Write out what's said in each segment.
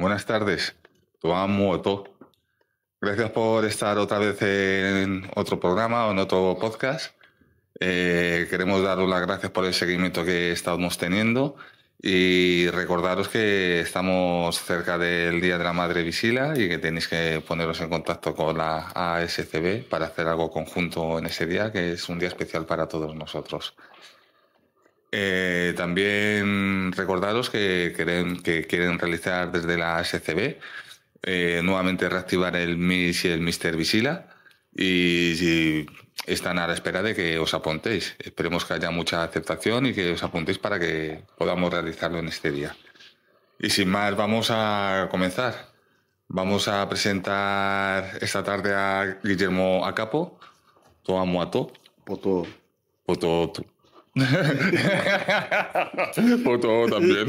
Buenas tardes, Muoto. Gracias por estar otra vez en otro programa o en otro podcast. Eh, queremos daros las gracias por el seguimiento que estamos teniendo y recordaros que estamos cerca del Día de la Madre Visila y que tenéis que poneros en contacto con la ASCB para hacer algo conjunto en ese día, que es un día especial para todos nosotros. Eh, también recordaros que quieren, que quieren realizar desde la SCB eh, nuevamente reactivar el MIS y el Mister Visila y, están a la espera de que os apuntéis. Esperemos que haya mucha aceptación y que os apuntéis para que podamos realizarlo en este día. Y sin más, vamos a comenzar. Vamos a presentar esta tarde a Guillermo Acapo, todo Muato. Poto. Poto. Otro también.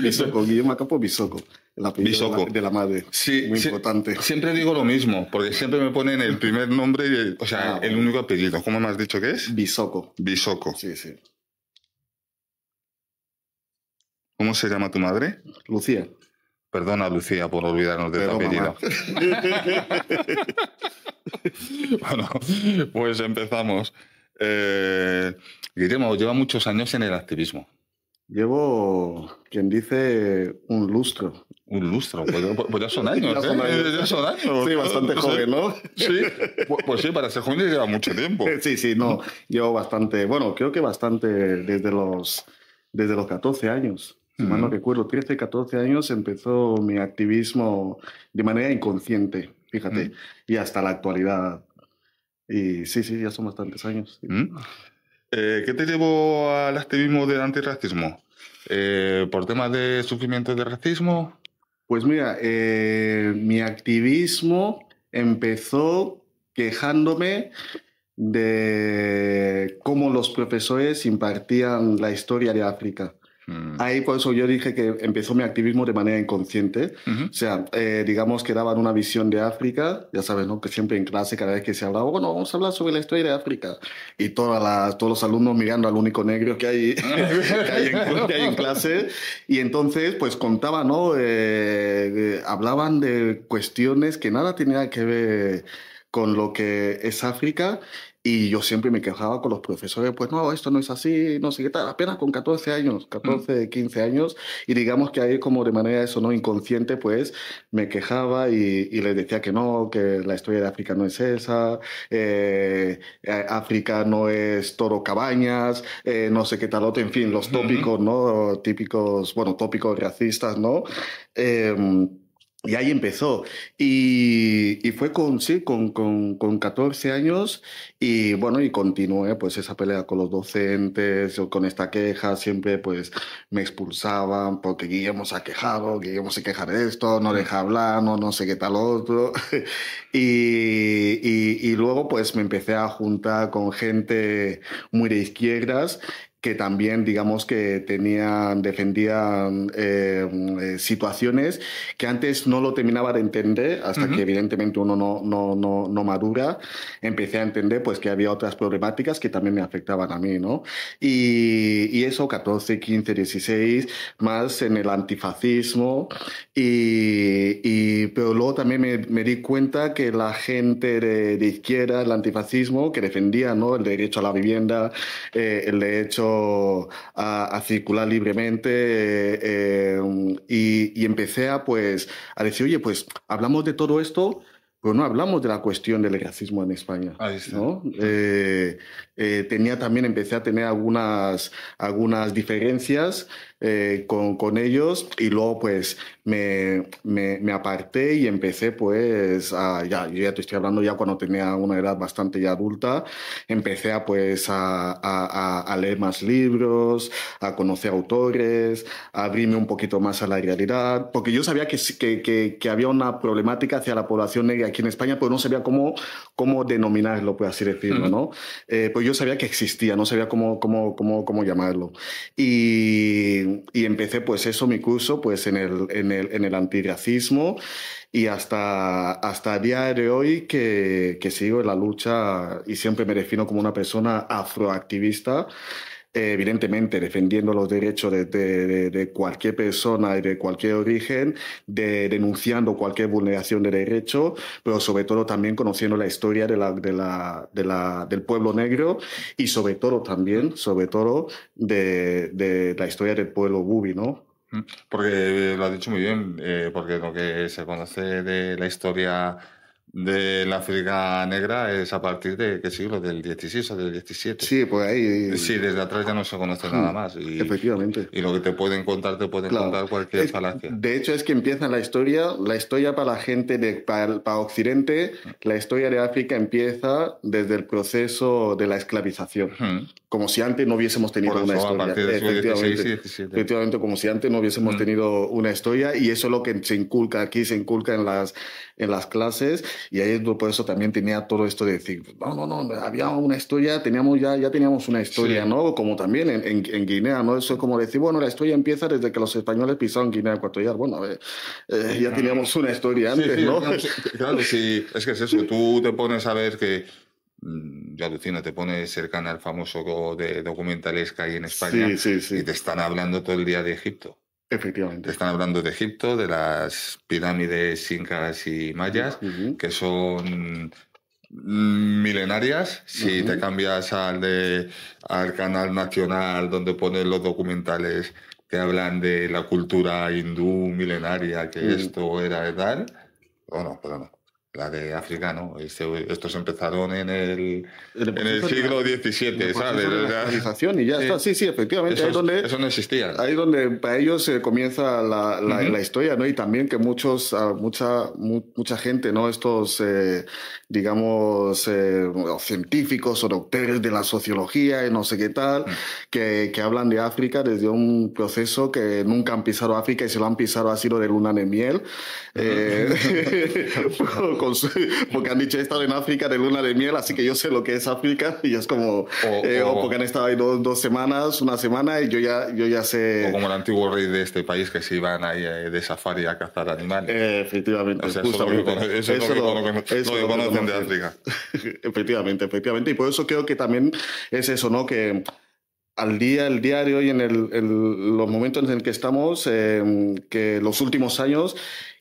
Bisoco, Guillermo acapo Bisoco, el apellido Bisoco. De, la, madre. Sí, muy importante. Siempre digo lo mismo, porque siempre me ponen el primer nombre, y el, o sea, ah, el único apellido. ¿Cómo me has dicho que es? Bisoco. Bisoco. Sí, sí. ¿Cómo se llama tu madre? Lucía. Perdona, Lucía, por olvidarnos de tu apellido. bueno, pues empezamos. Eh, lleva muchos años en el activismo. Llevo, quien dice, un lustro. Un lustro, pues, ya son años. Sí, bastante joven, ¿no? Sí, pues, pues sí, para ser joven lleva mucho tiempo. Sí, sí, no, llevo bastante, bueno, creo que bastante desde los, desde los 14 años. Si no recuerdo, 13, 14 años empezó mi activismo de manera inconsciente, fíjate, y hasta la actualidad y sí, sí, ya son bastantes años. Mm. Eh, ¿Qué te llevó al activismo del antirracismo? Eh, ¿Por temas de sufrimiento de racismo? Pues mira, eh, mi activismo empezó quejándome de cómo los profesores impartían la historia de África. Mm. Ahí por eso yo dije que empezó mi activismo de manera inconsciente. O sea, eh, digamos que daban una visión de África, ya sabes, ¿no? Que siempre en clase, cada vez que se hablaba, bueno, vamos a hablar sobre la historia de África. Y todas las, todos los alumnos mirando al único negro que hay, en, clase. Y entonces, pues contaban, ¿no? Eh, hablaban de cuestiones que nada tenían que ver con lo que es África y yo siempre me quejaba con los profesores, pues no, esto no es así, no sé qué tal, apenas con 14 años, 14, mm. 15 años, y digamos que ahí como de manera eso no inconsciente, pues me quejaba y, les decía que no, que la historia de África no es esa, eh, eh, África no es toro cabañas, eh, no sé qué tal en fin, los tópicos, ¿no? Típicos, bueno, tópicos racistas, ¿no? Em, y ahí empezó. Y, fue con, sí, con, con, con, 14 años y bueno, y continué pues esa pelea con los docentes, o con esta queja, siempre pues me expulsaban porque Guillermo se ha quejado, Guillermo se de esto, no deja hablar, no, no sé qué tal otro. y, y, y luego pues me empecé a juntar con gente muy de izquierdas que también, digamos, que tenían, defendían eh, eh, situaciones que antes no lo terminaba de entender, hasta que evidentemente uno no, no, no, no, madura, empecé a entender pues que había otras problemáticas que también me afectaban a mí, ¿no? Y, eso, 14, 15, 16, más en el antifascismo, y, pero luego también me, me, di cuenta que la gente de, izquierda, el antifascismo, que defendía, ¿no? El derecho a la vivienda, eh, el derecho a, circular libremente eh, em, y, empecé a, pues, a decir, oye, pues hablamos de todo esto, pero no hablamos de la cuestión del racismo en España. Eh, eh, tenía también, empecé a tener algunas, algunas diferencias eh, con, con, ellos y luego pues me, me, aparté y empecé pues a, ya, yo ya te estoy hablando ya cuando tenía una edad bastante ya adulta, empecé a pues a, a, leer más libros, a conocer autores, a abrirme un poquito más a la realidad, porque yo sabía que, que, que, había una problemática hacia la población negra aquí en España, pero no sabía cómo, cómo denominarlo, por así decirlo, ¿no? Eh, pues yo sabía que existía, no sabía cómo, cómo, cómo, cómo llamarlo. Y y, empecé pues eso, mi curso, pues en el, en el, en el antirracismo y hasta, hasta el día de hoy que, que sigo en la lucha y siempre me defino como una persona afroactivista eh, evidentemente defendiendo los derechos de, cualquier persona y de cualquier origen, de, denunciando cualquier vulneración de derecho, pero sobre todo también conociendo la historia de la, de la, del pueblo negro y sobre todo también, sobre todo, de, la historia del pueblo bubi, ¿no? Mm. Porque lo ha dicho muy bien, eh, porque lo que se conoce de la historia de la África Negra es a partir de qué siglo, del 16 o del 17. Sí, pues ahí. Sí, desde atrás ya no se conoce nada más. Y, Efectivamente. Y lo que te pueden contar, te pueden contar cualquier falacia. De hecho, es que empieza la historia, la historia para la gente, de, para, Occidente, la historia de África empieza desde el proceso de la esclavización. Como si antes no hubiésemos tenido una historia. A partir de efectivamente, 16, 17. efectivamente, como si antes no hubiésemos tenido una historia, y eso es lo que se inculca aquí, se inculca en las, en las clases y ahí por eso también tenía todo esto de decir, no, no, no, había una historia, teníamos ya, ya teníamos una historia, ¿no? Como también en, Guinea, ¿no? Eso es como decir, bueno, la historia empieza desde que los españoles pisaron Guinea Ecuatorial. Bueno, a ver, eh, ya ah. teníamos una historia antes, ¿no? Claro, sí, es que es eso, tú te pones a ver que mm, ya Lucina te pones cercana al famoso de documentalesca hay en España y te están hablando todo el día de Egipto. Efectivamente. Están hablando de Egipto, de las pirámides incas y mayas, que son milenarias. Si te cambias al, de, al canal nacional donde ponen los documentales que hablan de la cultura hindú milenaria, que mm. esto era o No, pero no la de África, ¿no? Este, estos empezaron en el, en el siglo XVII, ¿sabes? La y ya está. Sí, sí, efectivamente. Eso, donde, eso no existía. Ahí donde para ellos se eh, comienza la, historia, ¿no? Y también que muchos, ah, mucha, mucha gente, ¿no? Estos, eh, digamos, eh, científicos o doctores de la sociología y no sé qué tal, que, hablan de África desde un proceso que nunca han pisado África y se lo han pisado ha sido de luna de miel. Uh porque han dicho he estado en África de luna de miel, así que yo sé lo que es África y es como, eh, o, porque han estado ahí dos, semanas, una semana y yo ya, yo ya sé. como el antiguo rey de este país que se iban ahí eh, de safari a cazar animales. efectivamente, Eso es lo que, conocen de África. efectivamente, efectivamente. Y por eso creo que también es eso, ¿no? Que al día, el diario y en el, los momentos en el que estamos, eh, que los últimos años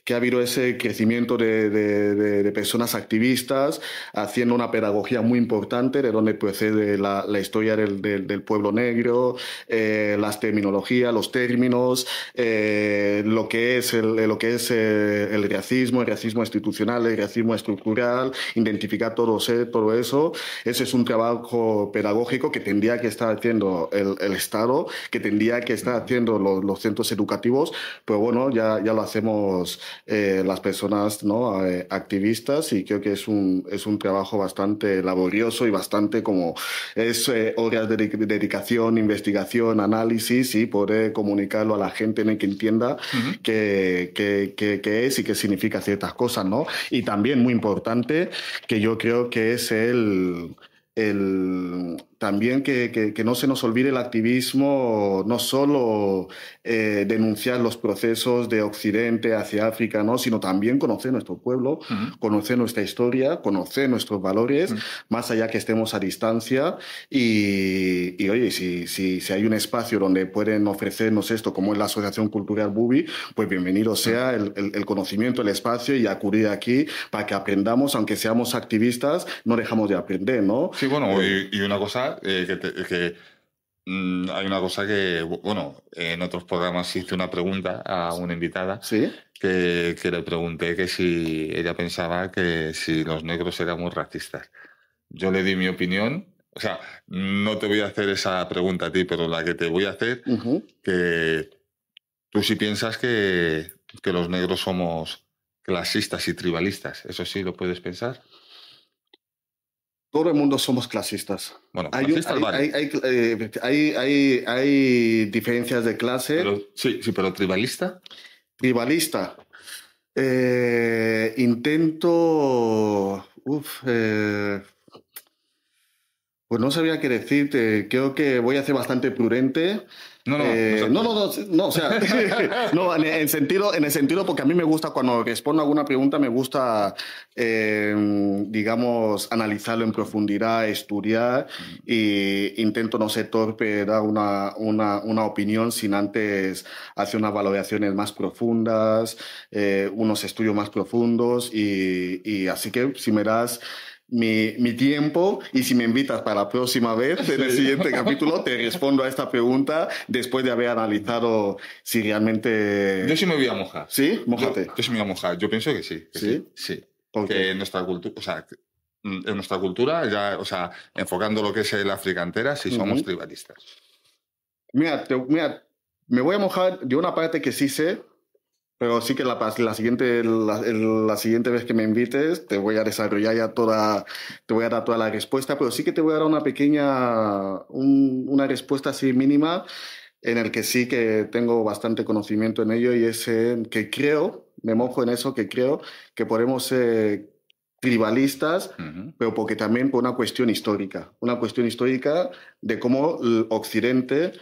que ha habido ese crecimiento de, de, personas activistas haciendo una pedagogía muy importante de donde procede la, la historia del, del, pueblo negro, eh, las terminologías, los términos, eh, lo que es, el, lo que es eh, el, racismo, el racismo institucional, el racismo estructural, identificar todo, todo eso. Ese es un trabajo pedagógico que tendría que estar haciendo el, Estado, que tendría que estar haciendo los, los, centros educativos, pero bueno, ya, ya lo hacemos eh, las personas ¿no? Eh, activistas y creo que es un, es un trabajo bastante laborioso y bastante como es horas eh, de dedicación, investigación, análisis y poder comunicarlo a la gente en el que entienda qué, qué, es y qué significa ciertas cosas, ¿no? Y también muy importante que yo creo que es el... El, también que, que, no se nos olvide el activismo, no solo eh, denunciar los procesos de Occidente hacia África, ¿no? sino también conocer nuestro pueblo, conocer nuestra historia, conocer nuestros valores, más allá que estemos a distancia. Y, oye, si, si, hay un espacio donde pueden ofrecernos esto, como es la Asociación Cultural Bubi, pues bienvenido sea el, el, conocimiento, el espacio y acudir aquí para que aprendamos, aunque seamos activistas, no dejamos de aprender, ¿no? Sí, bueno, eh, y una cosa eh, que, mm, hay una cosa que, bueno, en otros programas hice una pregunta a una invitada. Que, le pregunté que si ella pensaba que si los negros éramos racistas. Yo le di mi opinión. O sea, no te voy a hacer esa pregunta a ti, pero la que te voy a hacer, que tú si piensas que, que los negros somos clasistas y tribalistas. ¿Eso sí lo puedes pensar? Todo el mundo somos clasistas. Bueno, eh, hay, hay, hay, diferencias de clase. Pero, sí, sí, pero tribalista. Tribalista. Eh, intento. Uf, eh, pues no sabía qué decirte. Creo que voy a ser bastante prudente. No, no, no, eh, no, o sea, en el, sentido, en el sentido, porque a mí me gusta cuando respondo alguna pregunta, me gusta, em, digamos, analizarlo en profundidad, estudiar e intento no ser torpe, dar una, una, una opinión sin antes hacer unas valoraciones más profundas, eh, unos estudios más profundos y, y así que si me das mi, mi, tiempo y si me invitas para la próxima vez, en el siguiente capítulo, te respondo a esta pregunta después de haber analizado si realmente... Yo sí me voy a mojar. ¿Sí? Mojate. Yo, sí me voy a mojar. Yo pienso que sí. ¿Sí? Sí. Porque en nuestra cultura, o sea, en nuestra cultura, ya, o sea, enfocando lo que es el África si sí somos privatistas tribalistas. Mira, mira, me voy a mojar de una parte que sí sé, pero sí que la, la siguiente, la, la, siguiente vez que me invites, te voy a desarrollar ya toda, te voy a dar toda la respuesta, pero sí que te voy a dar una pequeña, una respuesta así mínima en el que sí que tengo bastante conocimiento en ello y es que creo, me mojo en eso, que creo que podemos ser tribalistas, pero porque también por una cuestión histórica, una cuestión histórica de cómo Occidente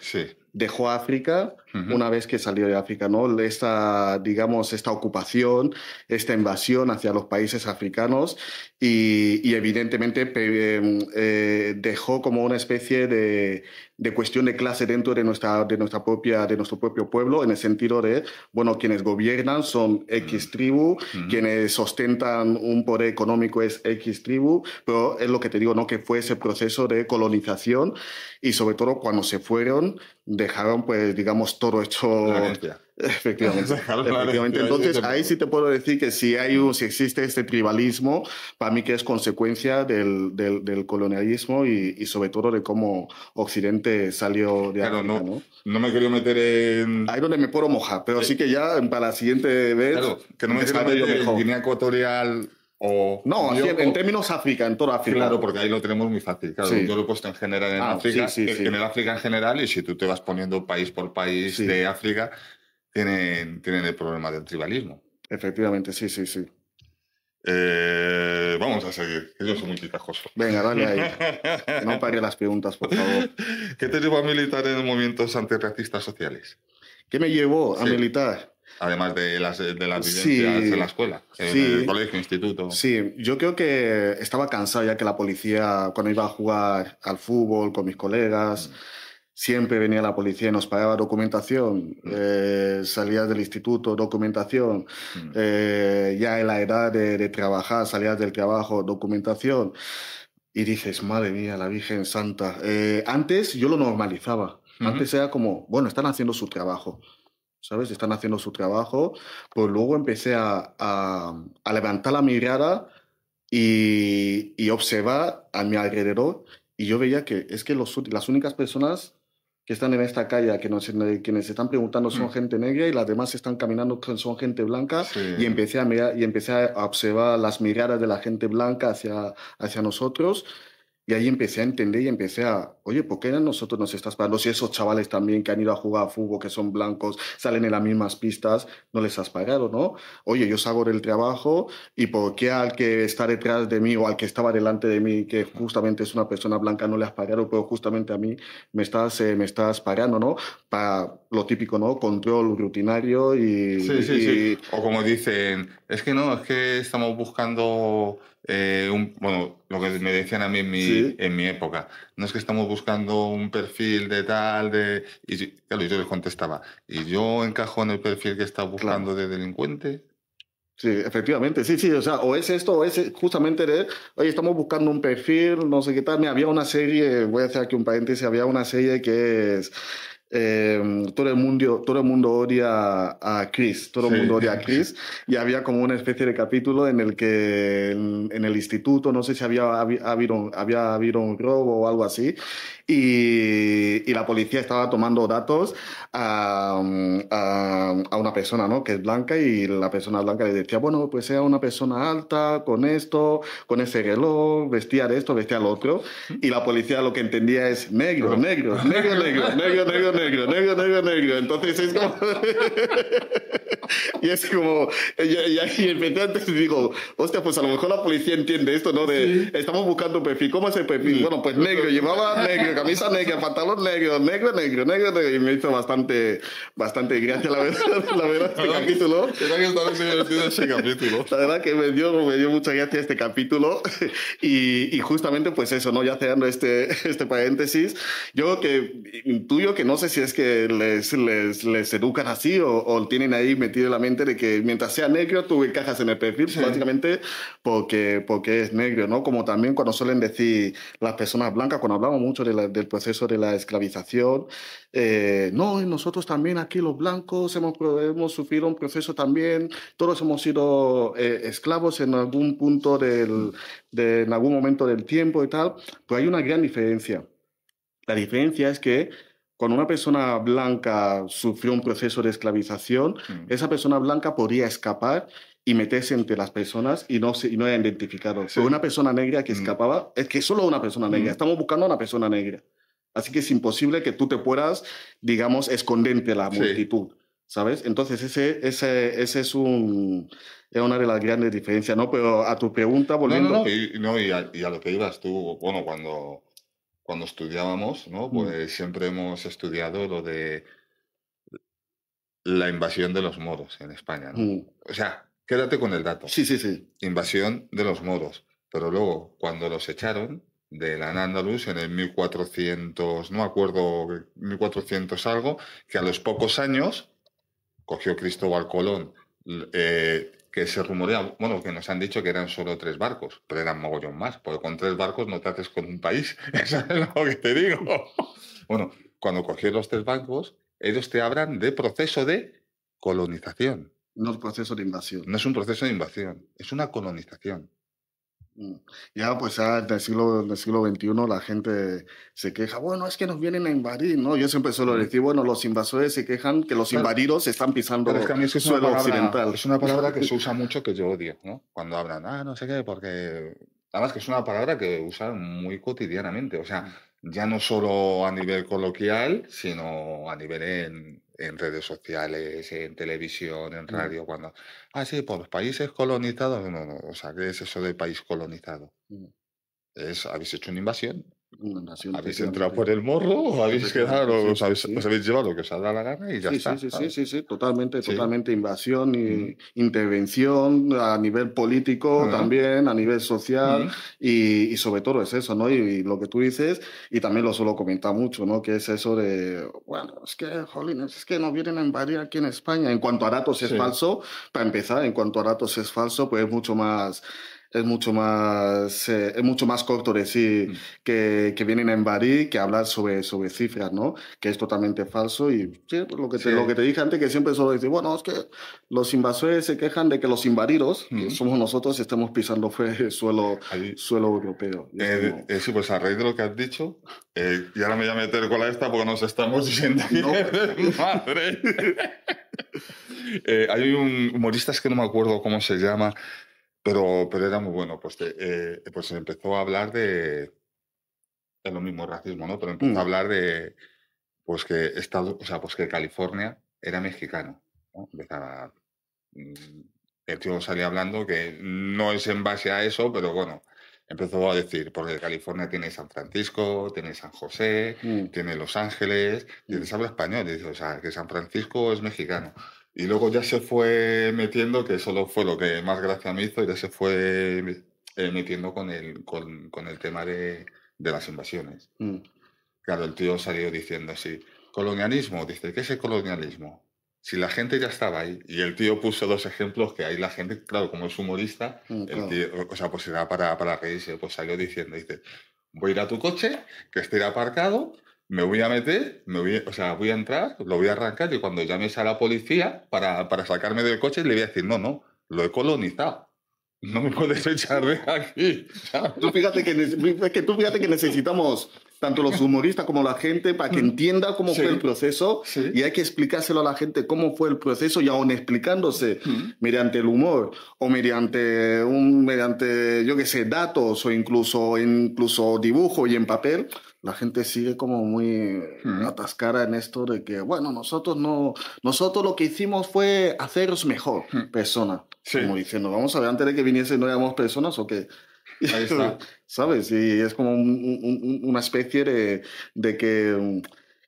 dejó a África una vez que salió de África, ¿no? Esta, digamos, esta ocupación, esta invasión hacia los países africanos y, evidentemente em, eh, dejó como una especie de, de cuestión de clase dentro de, nuestra, de, nuestra propia, de nuestro propio pueblo, en el sentido de, bueno, quienes gobiernan son X mm. tribu, mm. quienes sostentan un poder económico es X tribu, pero es lo que te digo, ¿no? Que fue ese proceso de colonización y sobre todo cuando se fueron, dejaron, pues, digamos, todo Efectivamente. Entonces, ahí sí te puedo decir que si, hay un, si existe este tribalismo, para mí que es consecuencia del, del, colonialismo y, sobre todo de cómo Occidente salió de claro, no, no, me quiero meter en... Ahí donde me puedo mojar, pero sí, que ya para la siguiente vez... que no me está meter en Guinea Ecuatorial no, en términos África, en toda África. Claro, porque ahí lo tenemos muy fácil. Yo lo he puesto en general en ah, África, en el África en general, y si tú te vas poniendo país por país de África, tienen, tienen el problema del tribalismo. Efectivamente, sí, sí, sí. Eh, vamos a seguir, que yo soy muy quitajoso. Venga, dale ahí. no pare las preguntas, por favor. ¿Qué te llevó a militar en movimientos antirracistas sociales? ¿Qué me llevó a militar? además de las, de las vivencias en la escuela, en el colegio, instituto. Sí, yo creo que estaba cansado ya que la policía, cuando iba a jugar al fútbol con mis colegas, mm. siempre venía la policía y nos pagaba documentación, mm. eh, salías del instituto, documentación, mm. eh, ya en la edad de, trabajar, salías del trabajo, documentación. Y dices, madre mía, la Virgen Santa. Eh, antes yo lo normalizaba. Antes era como, bueno, están haciendo su trabajo. ¿sabes? Están haciendo su trabajo, pues luego empecé a, levantar la mirada y, observar a mi alrededor y yo veía que es que los, las únicas personas que están en esta calle, que se quienes están preguntando son mm. gente negra y las demás están caminando son gente blanca y empecé a mirar, y empecé a observar las miradas de la gente blanca hacia, hacia nosotros y ahí empecé a entender y empecé a, oye, ¿por qué a nosotros nos estás pagando? Si esos chavales también que han ido a jugar a fútbol, que son blancos, salen en las mismas pistas, no les has pagado, ¿no? Oye, yo salgo del trabajo y ¿por qué al que está detrás de mí o al que estaba delante de mí, que justamente es una persona blanca, no le has pagado, pero justamente a mí me estás, eh, me estás pagando, ¿no? Para lo típico, ¿no? Control rutinario y... Sí, sí, sí. O como dicen, es que no, es que estamos buscando eh, un... Bueno, lo que me decían a mí en mi, en mi época. No es que estamos buscando un perfil de tal, de... Y yo, yo les contestaba, ¿y yo encajo en el perfil que está buscando de delincuente? Sí, efectivamente, sí, sí, o sea, o es esto, o es justamente de, oye, estamos buscando un perfil, no sé qué tal, me había una serie, voy a hacer aquí un paréntesis, había una serie que es Em, todo, el mundo, todo el mundo odia a Chris, todo el mundo odia a Chris, y había como una especie de capítulo en el que en, el instituto, no sé si había, había, habido, un, había habido un robo o algo así, y, la policía estaba tomando datos a, a, una persona ¿no? que es blanca y la persona blanca le decía, bueno, pues sea una persona alta, con esto, con ese reloj, vestía de esto, vestía lo otro, y la policía lo que entendía es negro, negro, negro, negro, negro. negro negro, negro, negro, negro. Entonces es como. y es como. Y, ahí empecé antes y digo, hostia, pues a lo mejor la policía entiende esto, ¿no? De estamos buscando un perfil. ¿Cómo es el perfil? Bueno, pues negro, llevaba negro, camisa negra, pantalón negro, negro, negro, negro, Y me hizo bastante, bastante gracia, la verdad, la verdad, este capítulo. capítulo. La verdad que me dio, me dio mucha gracia este capítulo. y, justamente, pues eso, ¿no? Ya cerrando este, este paréntesis, yo que intuyo que no sé si es que les, les, educan así o, tienen ahí metido en la mente de que mientras sea negro tú encajas en el perfil, básicamente porque, porque es negro, ¿no? Como también cuando suelen decir las personas blancas, cuando hablamos mucho del proceso de la esclavización, eh, no, nosotros también aquí los blancos hemos, hemos sufrido un proceso también, todos hemos sido eh, esclavos en algún punto del, en algún momento del tiempo y tal, pues hay una gran diferencia. La diferencia es que cuando una persona blanca sufrió un proceso de esclavización, mm. esa persona blanca podía escapar y meterse entre las personas y no, se, y no era identificado. Pero una persona negra que mm. escapaba, es que solo una persona negra, mm. estamos buscando a una persona negra. Así que es imposible que tú te puedas, digamos, esconderte la multitud. ¿Sabes? Entonces, ese, ese, ese es un, es una de las grandes diferencias, ¿no? Pero a tu pregunta, volviendo... No, Y, y, a, lo que ibas tú, bueno, cuando cuando estudiábamos, ¿no? Mm. Pues siempre hemos estudiado lo de la invasión de los moros en España, ¿no? Mm. O sea, quédate con el dato. Sí, sí, sí. Invasión de los moros. Pero luego, cuando los echaron de la andalus en el 1400, no me acuerdo, 1400 algo, que a los pocos años cogió Cristóbal Colón eh, que se rumorea, bueno, que nos han dicho que eran solo tres barcos, pero eran mogollón más, porque con tres barcos no te con un país, eso es lo que te digo. Bueno, cuando cogieron los tres barcos, ellos te hablan de proceso de colonización. No es proceso de invasión. No es un proceso de invasión, es una colonización. Mm, ya, pues ya el siglo, siglo XXI la gente se queja, bueno, es que nos vienen a invadir, ¿no? Yo siempre suelo decir, bueno, los invasores se quejan que los invadidos están pisando el suelo occidental. Es una palabra que se usa mucho que yo odio, ¿no? Cuando hablan, ah, no sé qué, porque... Además que es una palabra que usan muy cotidianamente, o sea, mm. ya no solo a nivel coloquial, sino a nivel en, en redes sociales, en televisión, en mm. radio, cuando... Ah, sí, por países colonizados. No, no, o sea, ¿qué es eso de país colonizado? Mm. Es, habéis hecho una invasión ¿Habéis entrado por el morro o habéis quedado, os, habéis, llevado lo que os ha dado la gana y ya sí, está? Sí, sí, sí, totalmente, totalmente invasión y mm. intervención a nivel político también, a nivel social mm. y, sobre todo es eso, ¿no? Y, lo que tú dices, y también lo suelo comentar mucho, ¿no? Que es eso de, bueno, es que, jolines, es que no vienen a invadir aquí en España. En cuanto a datos es falso, para empezar, en cuanto a datos es falso, pues es mucho más es mucho más, eh, es mucho más corto decir mm. que, que, vienen en invadir que hablar sobre, sobre cifras, ¿no? Que es totalmente falso y pues, lo, que te, lo que te dije antes, que siempre solo decir, bueno, es que los invasores se quejan de que los invadidos, que mm. somos nosotros, estamos pisando fue, suelo, suelo europeo. Eh, eh, sí, pues a raíz de lo que has dicho, y ahora me voy a meter con la esta porque nos estamos diciendo madre. hay un humorista, es que no me acuerdo cómo se llama, pero, era muy bueno. Pues, eh, eh, pues empezó a hablar de. Es lo mismo racismo, ¿no? Pero empezó a mm. hablar de. Pues que, o sea, pues que California era mexicano. Empezaba. Mm, el tío salía hablando que no es en base a eso, pero bueno empezó a decir, porque California tiene San Francisco, tiene San José, mm. tiene Los Ángeles, y les habla español, dice, o sea, que San Francisco es mexicano. Y luego ya se fue metiendo, que eso fue lo que más gracia me hizo, y ya se fue eh, metiendo con el, con, con el tema de, de las invasiones. Mm. Claro, el tío salió diciendo así, colonialismo, dice, ¿qué es el colonialismo? Si la gente ya estaba ahí, y el tío puso dos ejemplos que ahí la gente, claro, como es humorista, mm, o sea, pues era para, para reírse, pues salió diciendo, dice, voy a ir a tu coche, que esté aparcado, me voy a meter, voy, o sea, voy a entrar, lo voy a arrancar y cuando llames a la policía para, para sacarme del coche le voy a decir, no, no, lo he colonizado. No me puedes echar de aquí. Tú fíjate que, que, tú fíjate que necesitamos tanto los humoristas como la gente para que mm. entienda cómo fue el proceso y hay que explicárselo a la gente cómo fue el proceso y aún explicándose mm. mediante el humor o mediante un mediante yo qué sé datos o incluso incluso dibujo y en papel la gente sigue como muy atascada en esto de que, bueno, nosotros no, nosotros lo que hicimos fue haceros mejor persona. Como diciendo, vamos a ver, antes de que viniese no éramos personas o qué. Ahí está. ¿Sabes? Y es como una especie de, de que,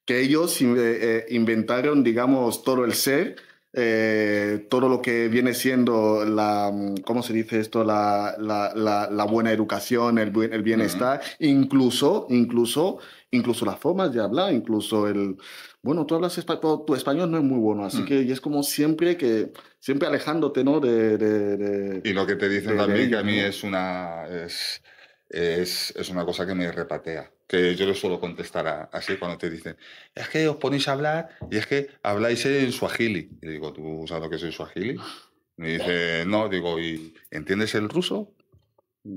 que ellos eh, eh, inventaron, digamos, todo el ser eh, todo lo que viene siendo la, mm, ¿cómo se dice esto? La, la, buena educación, el, el bienestar, incluso, incluso, incluso las formas de hablar, incluso el, bueno, tú hablas español, tu español no es muy bueno, así mm. que y es como siempre que, siempre alejándote, ¿no? De, y lo que te dicen también, que a mí es una, es una cosa que me repatea que yo le suelo contestar así cuando te dicen, es que os ponéis a hablar y es que habláis en suajili. Y digo, ¿tú sabes lo que es el suajili? me dice, no, digo, ¿y entiendes el ruso?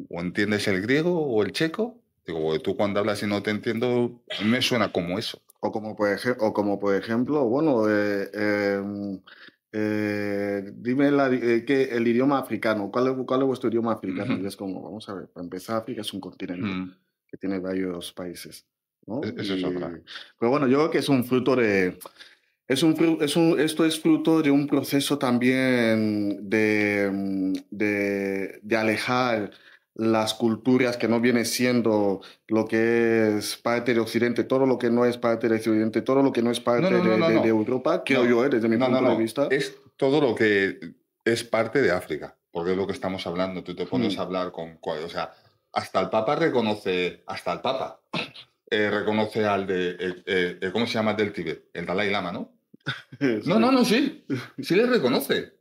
¿O entiendes el griego o el checo? Digo, pues tú cuando hablas y no te entiendo, me suena como eso. O como por, o como por ejemplo, bueno, eh, em, eh, dime eh, que el idioma africano, ¿cuál es, ¿cuál es vuestro idioma africano? y es como, vamos a ver, para empezar, África es un continente que tiene varios países. ¿no? E-, eso es otra. Pero bueno, yo creo que es un fruto de... Es un, es un, esto es fruto de un proceso también de, mm, de, de alejar las culturas que no viene siendo lo que es parte de Occidente, todo lo que no es parte de Occidente, todo lo que no es parte de, Europa, creo yo, ¿eh? desde mi punto de vista. Es todo lo que es parte de África, porque es lo que estamos hablando. Tú te pones mm. a hablar con. O sea, hasta el Papa reconoce, hasta el Papa eh, reconoce al de, eh, eh, ¿cómo se llama? Del Tíbet, el Dalai Lama, ¿no? No, no, no, sí, sí le reconoce.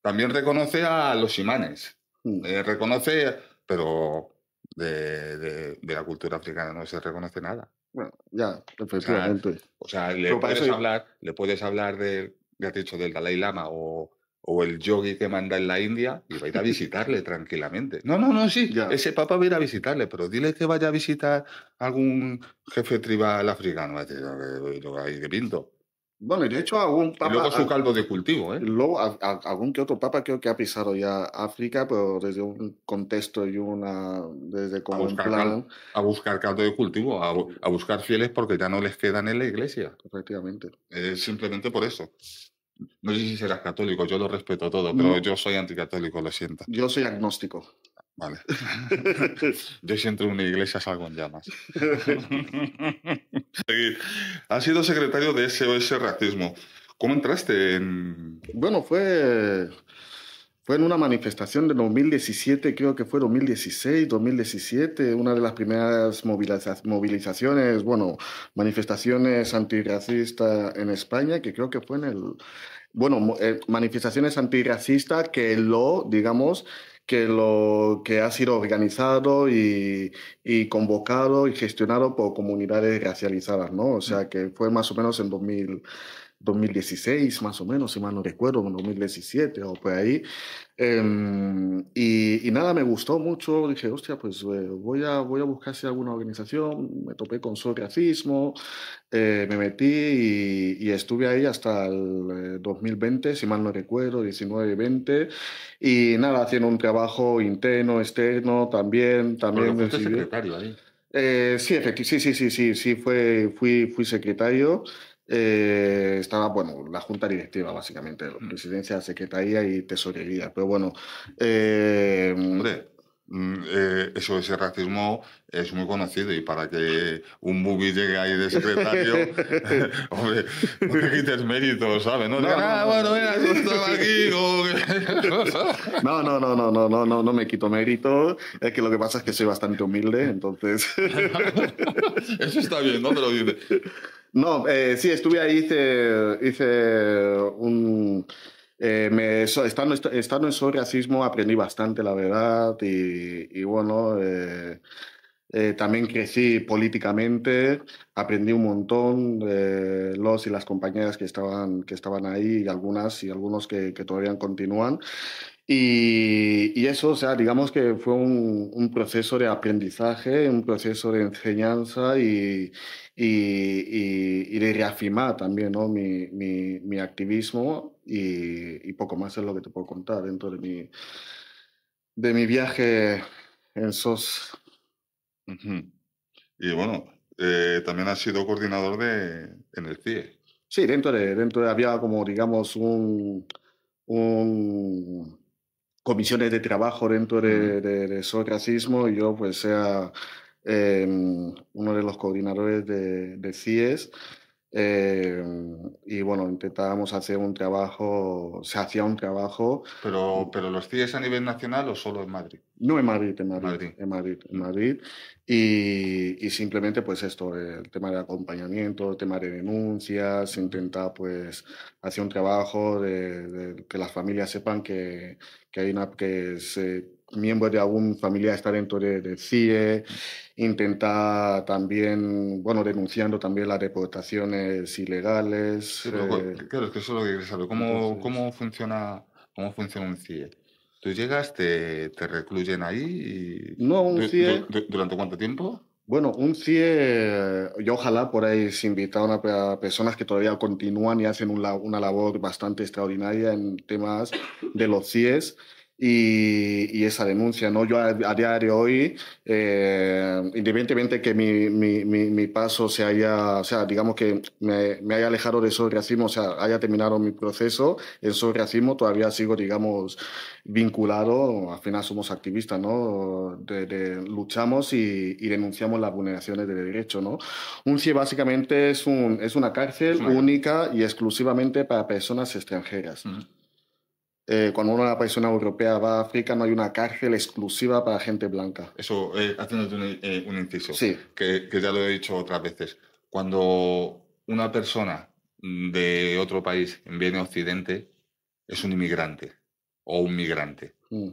También reconoce a los imanes, mm. reconoce, pero de, la cultura africana no se reconoce nada. Bueno, ya, efectivamente. O sea, le, puedes hablar, le puedes hablar del, ya te he dicho, del Dalai Lama o o el yogui que manda en la India y va a ir a visitarle tranquilamente. No, no, no, sí, ese papa va a ir a visitarle, pero dile que vaya a visitar algún jefe tribal africano, ahí de pinto. Bueno, y de hecho algún papa... Y luego su caldo de cultivo, ¿eh? Luego algún que otro papa creo que ha pisado ya África, pero desde un contexto y una... Desde como a, buscar, un plan... a buscar caldo de cultivo, a, buscar fieles porque ya no les quedan en la iglesia. Efectivamente. simplemente por eso. No sé si serás católico, yo lo respeto todo, pero yo soy anticatólico, lo siento. Yo soy agnóstico. Vale. yo si entro en una iglesia salgo en llamas. Ha sido secretario de SOS Racismo. ¿Cómo entraste en...? Bueno, fue... Fue en una manifestación de 2017, creo que fue 2016, 2017, una de las primeras movilizaciones, bueno, manifestaciones antirracistas en España, que creo que fue en el, bueno, eh, manifestaciones antirracistas que lo, digamos, que lo que ha sido organizado y, y, convocado y gestionado por comunidades racializadas, ¿no? O sea, mm. que fue más o menos en 2000 2016, más o menos, si mal no recuerdo, 2017 o por ahí. Em, y, nada, me gustó mucho. Dije, hostia, pues eh, voy, a, voy a buscar si alguna organización. Me topé con Sol racismo, eh, me metí y, estuve ahí hasta el 2020, eh, si mal no recuerdo, 19 y Y nada, haciendo un trabajo interno, externo, también. también secretario ahí. sí, sí, sí, sí, sí, sí, fue, fui, fui secretario eh, estaba, bueno, la junta directiva, básicamente, mm. presidencia, secretaría y tesorería. Pero bueno. Eh, Hombre, Mm, eh, eso, ese racismo es muy conocido y para que un buggy llegue ahí de secretario, hombre, no te quites mérito, ¿sabes? No, no, ah, no, no bueno, estaba aquí. no, no, no, no, no, no, me quito mérito. Es que lo que pasa es que soy bastante humilde, entonces. eso está bien, no te lo dices. No, eh, sí, estuve ahí, hice un eh, estando, en sobre racismo aprendí bastante, la verdad, y, bueno, eh, eh, también crecí políticamente, aprendí un montón, de los y las compañeras que estaban, que estaban ahí, y algunas y algunos que, todavía continúan. Y, eso, o sea, digamos que fue un, proceso de aprendizaje, un proceso de enseñanza y, y, de reafirmar también ¿no? mi, mi, mi activismo y, poco más es lo que te puedo contar dentro de mi, de mi viaje en SOS. Y bueno, eh, también has sido coordinador de, en el CIE. Sí, dentro de, dentro había como, digamos, un, un comisiones de trabajo dentro de, de, de SOS Racismo y yo pues sea em, uno de los coordinadores de, de CIES. Eh, y bueno, intentábamos hacer un trabajo, se hacía un trabajo. Pero, ¿Pero los CIES a nivel nacional o solo en Madrid? No, en Madrid, en Madrid. En Madrid, mm. Madrid. Y, y, simplemente, pues esto, el tema de acompañamiento, el tema de denuncias, intentar, pues, hacer un trabajo de, de que las familias sepan que, que hay una. que se miembros de algún familia estar dentro de, CIE, intentar también, bueno, denunciando también las deportaciones ilegales. Eh, claro, es que eso es lo que quieres saber. ¿Cómo, ¿Cómo, funciona, ¿Cómo funciona un CIE? Tú llegas, te, recluyen ahí y... No, un CIE... E ¿Durante cuánto tiempo? Bueno, un CIE, yo ojalá por ahí invitar a, a personas que todavía continúan y hacen una labor bastante extraordinaria en temas de los CIEs y, esa denuncia, ¿no? Yo a, día diario hoy, eh, independientemente que mi, mi, mi, paso se haya, o sea, digamos que me, haya alejado de esos Racismo, o sea, haya terminado mi proceso en sobreacismo, todavía sigo, digamos, vinculado, al final somos activistas, ¿no? De, de, luchamos y, y, denunciamos las vulneraciones de derecho, ¿no? Un CIE básicamente es, un, es una cárcel única y exclusivamente para personas extranjeras. Eh, cuando una persona europea va a África no hay una cárcel exclusiva para gente blanca. Eso, eh, haciéndote un, eh, inciso, que, ya lo he dicho otras veces. Cuando una persona de otro país viene a Occidente, es un inmigrante o un migrante. Mm.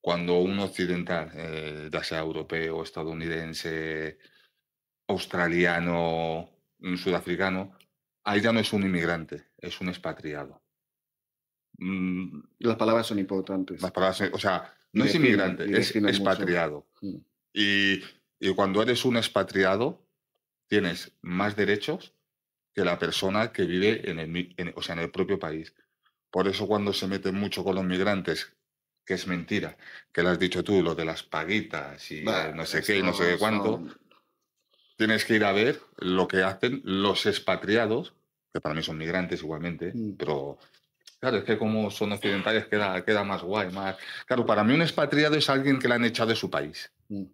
Cuando un occidental, ya sea europeo, estadounidense, australiano, mm, sudafricano, ahí ya no es un inmigrante, es un expatriado. Mm. las palabras son importantes. Las o sea, no es inmigrante, es expatriado. Mm. Y, cuando eres un expatriado, tienes más derechos que la persona que vive en el, o sea, en el propio país. Por eso cuando se mete mucho con los migrantes, que es mentira, que lo has dicho tú, lo de las paguitas y no sé qué y no sé de cuánto, tienes que ir a ver lo que hacen los expatriados, que para mí son migrantes igualmente, mm. pero Claro, es que como son occidentales queda, queda más guay, más... Claro, para mí un expatriado es alguien que la han echado de su país. Mm.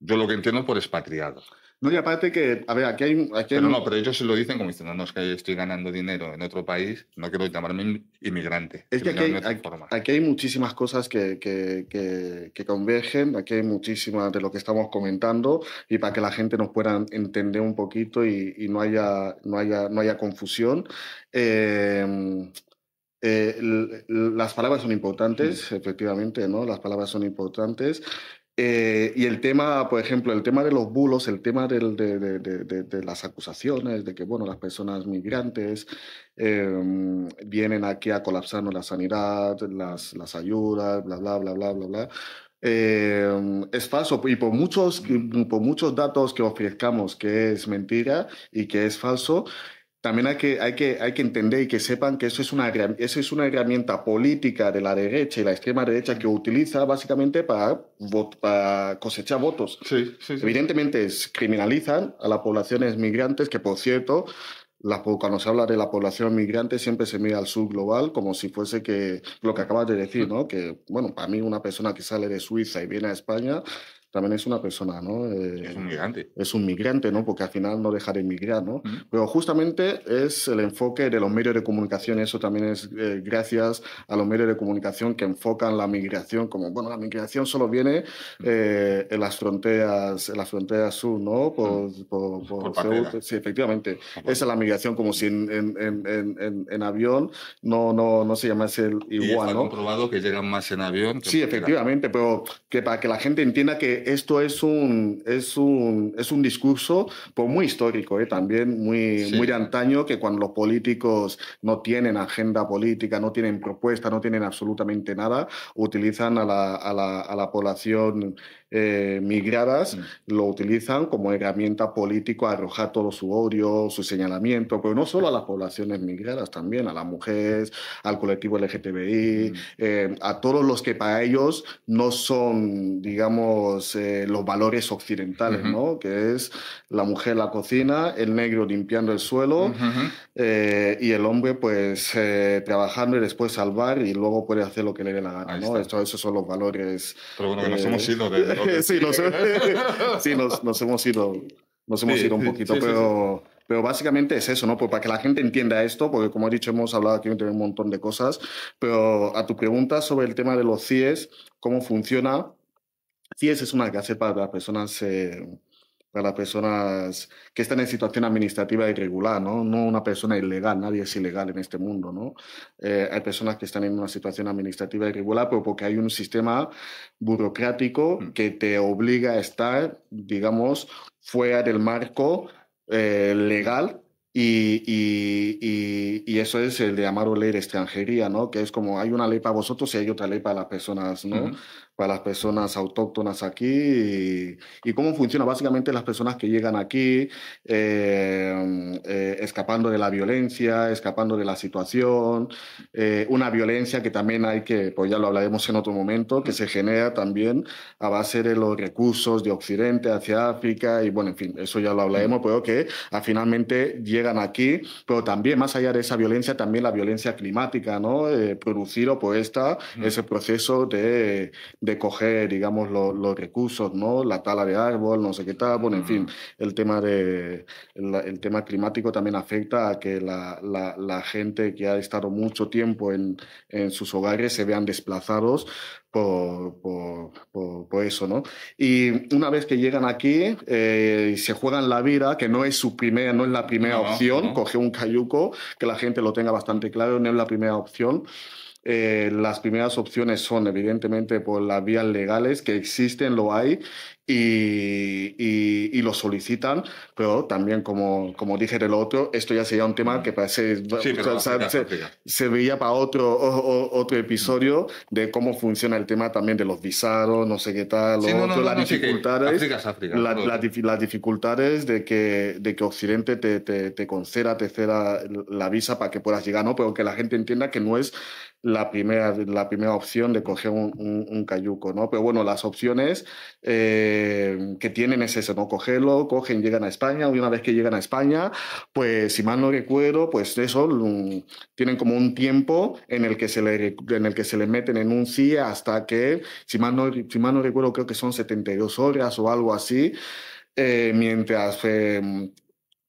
Yo lo que entiendo por expatriado. No, y aparte que, a ver, aquí hay... Aquí no, pero ellos se lo dicen como diciendo, no, es que estoy ganando dinero en otro país, no quiero llamarme inmigrante. Es que aquí hay, hay, muchísimas cosas que, que, convergen, aquí hay muchísimas de lo que estamos comentando y para que la gente nos pueda entender un poquito y, no, haya, no, haya, no haya confusión. Em, eh, las palabras son importantes, efectivamente, ¿no? Las palabras son importantes. Eh, y el tema, por ejemplo, el tema de los bulos, el tema de, las acusaciones, de que bueno, las personas migrantes em, vienen aquí a colapsarnos la sanidad, las, ayudas, bla, bla, bla, bla, bla, bla. Em, es falso y por muchos, por muchos datos que ofrezcamos que es mentira y que es falso, también hay que, hay, que, hay que entender y que sepan que eso es, una, eso es una herramienta política de la derecha y la extrema derecha que utiliza básicamente para, cosechar votos. Sí, sí, Evidentemente es, criminalizan a las poblaciones migrantes, que por cierto, la, cuando se habla de la población migrante siempre se mira al sur global como si fuese que lo que acabas de decir, ¿no? Que, bueno, para mí una persona que sale de Suiza y viene a España también es una persona, ¿no? Eh, es un migrante. Es un migrante, ¿no? Porque al final no deja de emigrar, ¿no? Pero justamente es el enfoque de los medios de comunicación, eso también es eh, gracias a los medios de comunicación que enfocan la migración como, bueno, la migración solo viene eh, en las fronteras, en las fronteras sur, ¿no? Por, por, sí, efectivamente. Esa es la migración como si en, en, en, en, avión no, no, no se llamase igual, y está ¿no? comprobado que llegan más en avión. Que sí, efectivamente, pero que para que la gente entienda que esto es un, es un, discurso pues, muy histórico, ¿eh? también muy, muy de antaño, que cuando los políticos no tienen agenda política, no tienen propuesta, no tienen absolutamente nada, utilizan a la población eh, migradas mm. lo utilizan como herramienta política, arrojar todo su odio, su señalamiento, pero no solo a las poblaciones migradas, también a las mujeres, al colectivo LGTBI, mm. eh, a todos los que para ellos no son, digamos, eh, los valores occidentales, ¿no? Que es la mujer la cocina, el negro limpiando el suelo y el hombre, pues, trabajando y después salvar y luego puede hacer lo que le dé la gana, ¿no? Esto, esos son los valores. que nos hemos ido de, sí, nos, hemos ido, nos hemos un poquito, pero, pero básicamente es eso, ¿no? Pues para que la gente entienda esto, porque como he dicho, hemos hablado aquí un montón de cosas, pero a tu pregunta sobre el tema de los CIES, cómo funciona, CIES es una hace para las personas... Eh, para las personas que están en situación administrativa irregular, ¿no? No una persona ilegal, nadie es ilegal en este mundo, ¿no? Eh, hay personas que están en una situación administrativa irregular, pero porque hay un sistema burocrático mm. que te obliga a estar, digamos, fuera del marco eh, legal y, y, y, eso es el llamado ley de extranjería, ¿no? Que es como hay una ley para vosotros y hay otra ley para las personas, ¿no? para las personas autóctonas aquí y, cómo funciona básicamente las personas que llegan aquí em, eh, escapando de la violencia, escapando de la situación, eh, una violencia que también hay que, pues ya lo hablaremos en otro momento, que se genera también a base de los recursos de Occidente hacia África y bueno, en fin, eso ya lo hablaremos, pero que ah, finalmente llegan aquí, pero también más allá de esa violencia, también la violencia climática, ¿no? Eh, producido por esta, ese proceso de de coger, digamos, los, recursos, ¿no? La tala de árbol, no sé qué tal, bueno, en fin, el tema, de, el, tema climático también afecta a que la, gente que ha estado mucho tiempo en, sus hogares se vean desplazados por, por, eso, ¿no? Y una vez que llegan aquí eh, y se juegan la vida, que no es su primera, no es la primera opción, ...coge un cayuco, que la gente lo tenga bastante claro, no es la primera opción. Eh, las primeras opciones son evidentemente por las vías legales que existen, lo hay, y, lo solicitan, pero también, como, como dije del otro, esto ya sería un tema que parece, se, veía para otro, otro episodio de cómo funciona el tema también de los visados, no sé qué tal, las dificultades, las dificultades de que, de que Occidente te, conceda, te ceda la visa para que puedas llegar, ¿no? pero que la gente entienda que no es la primera, la primera opción de coger un, cayuco, ¿no? Pero bueno, las opciones eh, que tienen es eso, ¿no? Cogerlo, cogen, llegan a España, y una vez que llegan a España, pues si mal no recuerdo, pues eso, tienen como un tiempo en el que se le, en el que se le meten en un CIE hasta que, si mal no, si mal no recuerdo, creo que son 72 horas o algo así. Eh, mientras eh,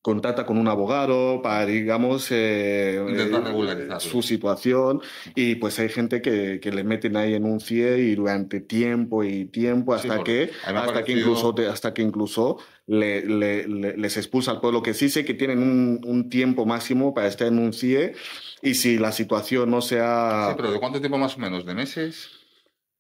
Contrata con un abogado para, digamos, eh, eh su situación. Y pues hay gente que, que, le meten ahí en un CIE y durante tiempo y tiempo hasta que hasta que incluso hasta que incluso le, les expulsa al pueblo, que sí sé que tienen un, un, tiempo máximo para estar en un CIE y si la situación no sea... Sí, pero ¿de cuánto tiempo más o menos? ¿De meses?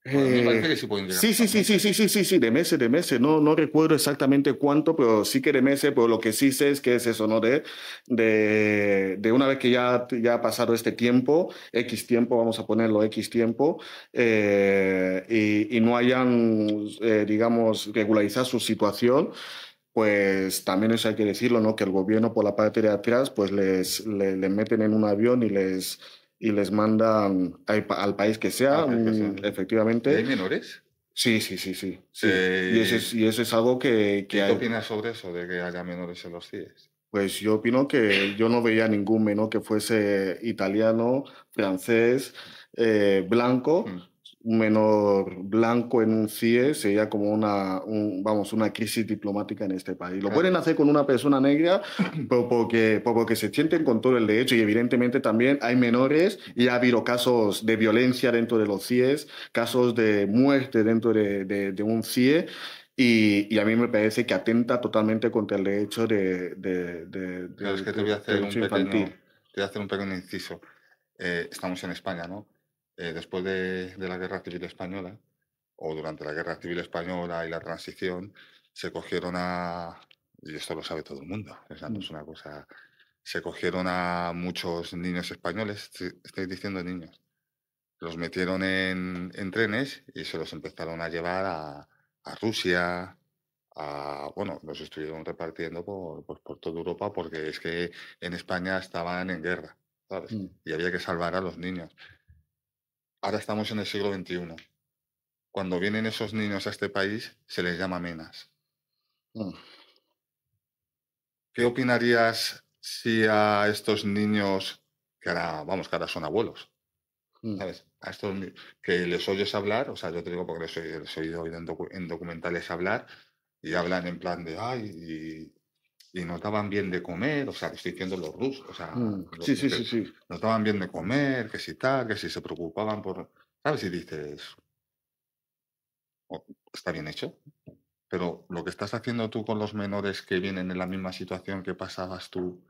Eh, sí Sí, sí, sí, sí, sí, sí, sí, de meses, de meses. No, no recuerdo exactamente cuánto, pero sí que de meses, pero lo que sí sé es que es eso, ¿no? De, de, de una vez que ya, ya ha pasado este tiempo, X tiempo, vamos a ponerlo X tiempo, eh, y, y, no hayan, eh, digamos, regularizado su situación, pues también eso hay que decirlo, ¿no? Que el gobierno por la parte de atrás, pues les, les meten en un avión y les y les mandan al país que sea, mm, efectivamente. ¿Hay menores? Sí, sí, sí, sí. Eh, y, eso es, algo que... ¿Qué opinas sobre eso, de que haya menores en los CIEs? Pues yo opino que yo no veía ningún menor que fuese italiano, francés, eh, blanco. Mm menor blanco en un CIE sería como una, vamos, una crisis diplomática en este país. Lo pueden hacer con una persona negra porque, porque se sienten con todo el derecho y evidentemente también hay menores y ha habido casos de violencia dentro de los CIE, casos de muerte dentro de, de, un CIE. Y, a mí me parece que atenta totalmente contra el derecho de... de, de, es que te voy a hacer, un pequeño, inciso. Eh, estamos en España, ¿no? Eh, después de, la Guerra Civil Española, o durante la Guerra Civil Española y la transición, se cogieron a, y esto lo sabe todo el mundo, es una mm. cosa, se cogieron a muchos niños españoles, estoy diciendo niños, los metieron en, trenes y se los empezaron a llevar a, Rusia, a, bueno, los estuvieron repartiendo por, pues, por, toda Europa porque es que en España estaban en guerra, ¿sabes? Mm. Y había que salvar a los niños. Ahora estamos en el siglo XXI. Cuando vienen esos niños a este país, se les llama menas. Mm. ¿Qué opinarías si a estos niños, que ahora, vamos, que son abuelos, mm. A estos que les oyes hablar, o sea, yo te digo porque les he, oído en, en, documentales hablar y hablan en plan de, ay, y y no estaban bien de comer, o sea, estoy diciendo los rusos, o sea, mm, sí, sí, sí, bien de comer, que si tal, que si se preocupaban por, ¿sabes? Y dices, oh, está bien hecho, pero lo que estás haciendo tú con los menores que vienen en la misma situación que pasabas tú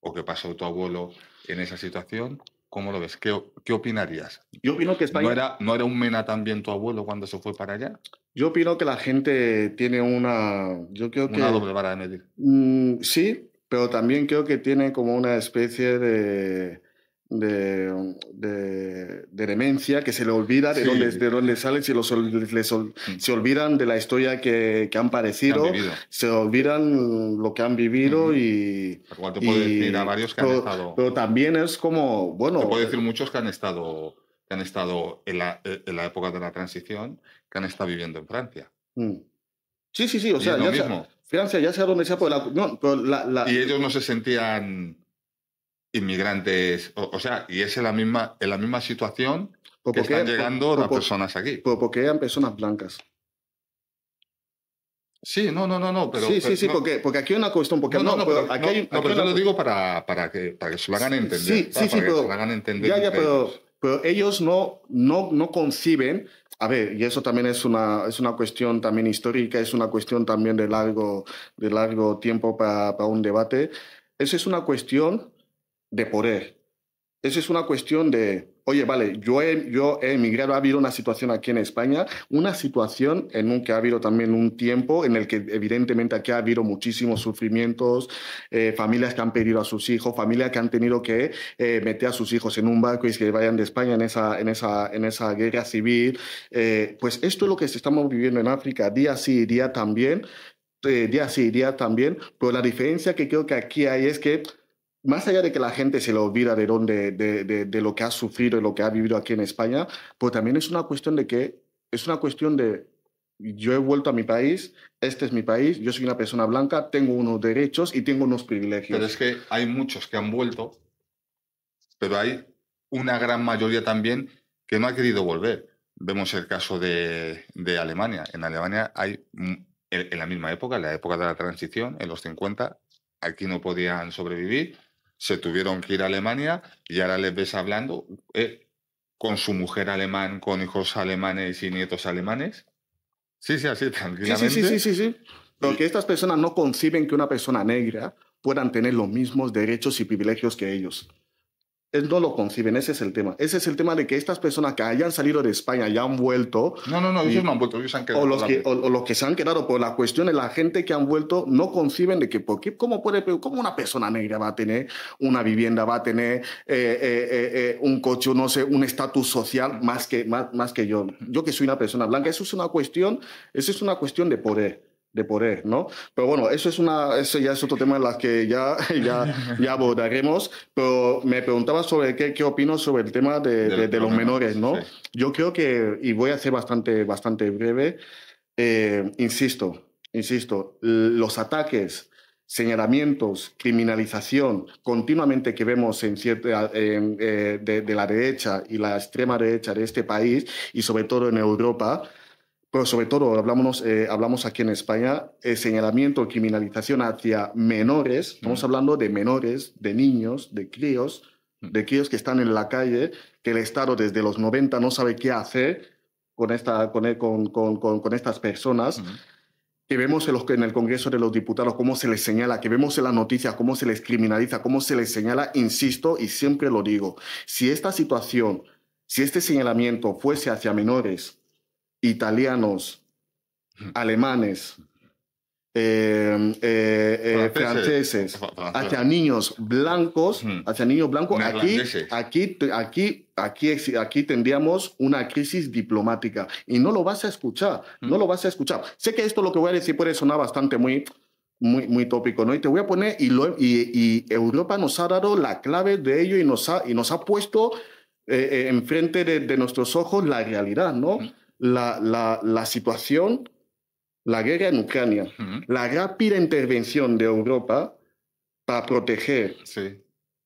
o que pasó tu abuelo en esa situación, ¿Cómo lo ves? ¿Qué, opinarías? Yo opino que España... ¿No era, un mena también tu abuelo cuando se fue para allá? Yo opino que la gente tiene una... Yo creo una doble vara de medir. Mm, sí, pero también creo que tiene como una especie de de, de, demencia, que se le olvida de, dónde, de dónde salen, mm. se, olvidan de la historia que, han parecido se olvidan lo que han vivido mm. y... varios pero, también es como, bueno... Te puedo eh, decir muchos que han estado, que han estado eh, en, la, época de la transición, que han estado viviendo en Francia. Mm. Sí, sí, sí, o sea, Francia, ya sea donde sea, pues Y ellos no se sentían inmigrantes, o, sea, y es en la misma, en la misma situación que están llegando las personas aquí. porque eran personas blancas. Sí, no, no, no, no. sí, sí, sí, porque, aquí hay una cuestión, no, pero, aquí yo lo digo para, que, se lo hagan entender. Sí, sí, sí, pero, pero, pero ellos no, no, no conciben, a ver, y eso también es una, es una cuestión también histórica, es una cuestión también de largo, de largo tiempo para, un debate, eso es una cuestión de poder. Eso es una cuestión de, oye, vale, yo he, yo he emigrado, ha habido una situación aquí en España, una situación en un que ha habido también un tiempo en el que evidentemente aquí ha habido muchísimos sufrimientos, eh, familias que han perdido a sus hijos, familias que han tenido que eh, meter a sus hijos en un barco y que vayan de España en esa, en esa, en esa guerra civil. Eh, pues esto es lo que estamos viviendo en África día sí y día también, día sí y día también, pero la diferencia que creo que aquí hay es que más allá de que la gente se le olvida de, dónde, de, de, lo que ha sufrido y lo que ha vivido aquí en España, pues también es una cuestión de que, es una cuestión de, yo he vuelto a mi país, este es mi país, yo soy una persona blanca, tengo unos derechos y tengo unos privilegios. Pero es que hay muchos que han vuelto, pero hay una gran mayoría también que no ha querido volver. Vemos el caso de, de Alemania. En Alemania hay, en, en la misma época, en la época de la transición, en los 50, aquí no podían sobrevivir se tuvieron que ir a Alemania y ahora les ves hablando eh, con su mujer alemán, con hijos alemanes y nietos alemanes. Sí, sí, así, tranquilamente. Sí, sí, sí, sí. sí. Porque estas personas no conciben que una persona negra puedan tener los mismos derechos y privilegios que ellos no lo conciben, ese es el tema. Ese es el tema de que estas personas que hayan salido de España y han vuelto. No, no, no, ellos no han vuelto, ellos se han quedado. O los, que, o, los que se han quedado, por la cuestión de la gente que han vuelto no conciben de que, ¿por qué, cómo, puede, ¿cómo una persona negra va a tener una vivienda, va a tener eh, eh, eh, eh un coche, no sé, un estatus social más que, más, más que yo? Yo que soy una persona blanca, eso es una cuestión, eso es una cuestión de poder de poder, ¿no? Pero bueno, eso es una, eso ya es otro tema en las que ya, ya, ya abordaremos, pero me preguntaba sobre qué, qué opino sobre el tema de, de, los menores, ¿no? Yo creo que, y voy a ser bastante, bastante breve, eh, insisto, insisto, los ataques, señalamientos, criminalización continuamente que vemos en cierta, eh, eh, de la derecha y la extrema derecha de este país, y sobre todo en Europa, pero sobre todo hablamos, eh, aquí en España, eh, señalamiento, criminalización hacia menores, estamos mm. hablando de menores, de niños, de críos, mm. de críos que están en la calle, que el Estado desde los 90 no sabe qué hacer con, e, estas personas. Mm. Que vemos en, los, en el Congreso de los Diputados cómo se les señala, que vemos en la noticia cómo se les criminaliza, cómo se les señala, insisto y siempre lo digo, si esta situación, si este señalamiento fuese hacia menores, italianos, alemanes, eh, eh, eh, franceses, hacia niños blancos, hacia niños blancos. Aquí, aquí, aquí, aquí, tendríamos una crisis diplomática y no lo vas a escuchar, no lo vas a escuchar. Sé que esto lo que voy a decir puede sonar bastante muy, muy, muy tópico, ¿no? Y te voy a poner, y, y, Europa nos ha dado la clave de ello y nos ha, y nos ha puesto enfrente de, nuestros ojos la realidad, ¿no? la, la, situación, la guerra en Ucrania, la rápida intervención de Europa para proteger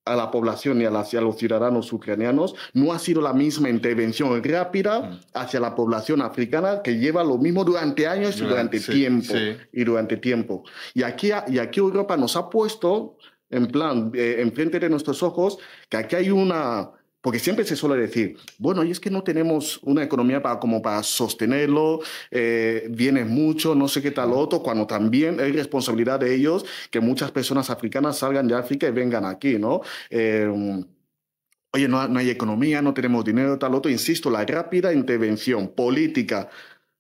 a la población y a, los ciudadanos ucranianos, no ha sido la misma intervención rápida hacia la población africana que lleva lo mismo durante años y durante tiempo. Y durante tiempo. Y aquí, y aquí Europa nos ha puesto en plan, eh, enfrente de nuestros ojos, que aquí hay una porque siempre se suele decir, bueno, y es que no tenemos una economía para, como para sostenerlo, eh, vienes mucho, no sé qué tal otro, cuando también hay responsabilidad de ellos que muchas personas africanas salgan de África y vengan aquí, ¿no? Em, oye, no, no, hay economía, no tenemos dinero, tal otro. Insisto, la rápida intervención política,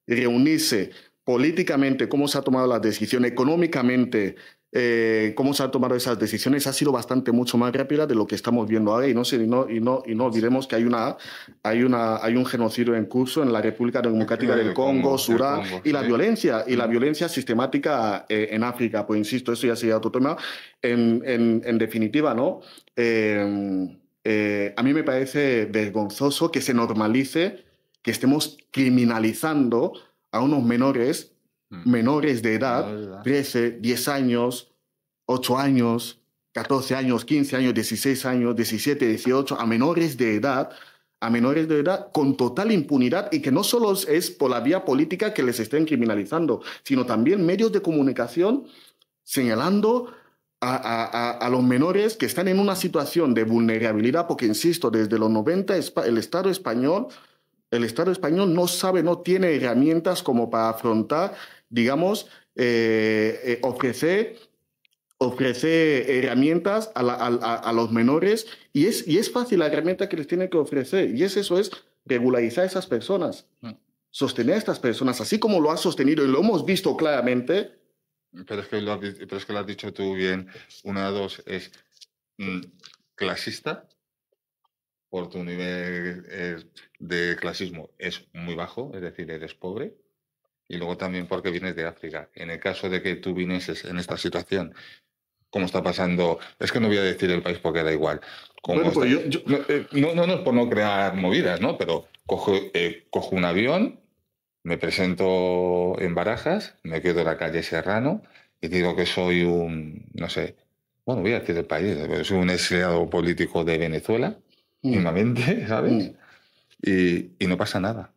reunirse políticamente, cómo se ha tomado la decisión, económicamente, eh, cómo se han tomado esas decisiones ha sido bastante mucho más rápida de lo que estamos viendo ahora y no y no y no y no olvidemos que hay una hay una hay un genocidio en curso en la República Democrática del Congo, Sudán y la violencia y la violencia sistemática eh, en África pues insisto eso ya sería otro tema en, en, en definitiva no eh, a mí me parece vergonzoso que se normalice que estemos criminalizando a unos menores Mm. menores de edad, 13, 10 años, 8 años, 14 años, 15 años, 16 años, 17, 18, a menores de edad, a menores de edad con total impunidad y que no solo es por la vía política que les estén criminalizando, sino también medios de comunicación señalando a, los menores que están en una situación de vulnerabilidad, porque insisto, desde los 90 el Estado español, el Estado español no sabe, no tiene herramientas como para afrontar digamos, eh, eh, ofrecer herramientas a, los menores y es, y es fácil la herramienta que les tiene que ofrecer. Y es eso, es regularizar a esas personas, mm. sostener a estas personas, así como lo has sostenido y lo hemos visto claramente. Pero es que lo has, pero dicho tú bien. Una dos es mm, clasista, por tu nivel eh, de clasismo es muy bajo, es decir, eres pobre y luego también porque vienes de África. En el caso de que tú vinieses en esta situación, ¿cómo está pasando, es que no voy a decir el país porque da igual. Pues eh, no, no, no, es por no crear movidas, ¿no? Pero cojo, eh, cojo un avión, me presento en Barajas, me quedo en la calle Serrano y digo que soy un, no sé, bueno, voy a decir el país, pero soy un exiliado político de Venezuela, mínimamente mm. ¿sabes? Mm. Y, y no pasa nada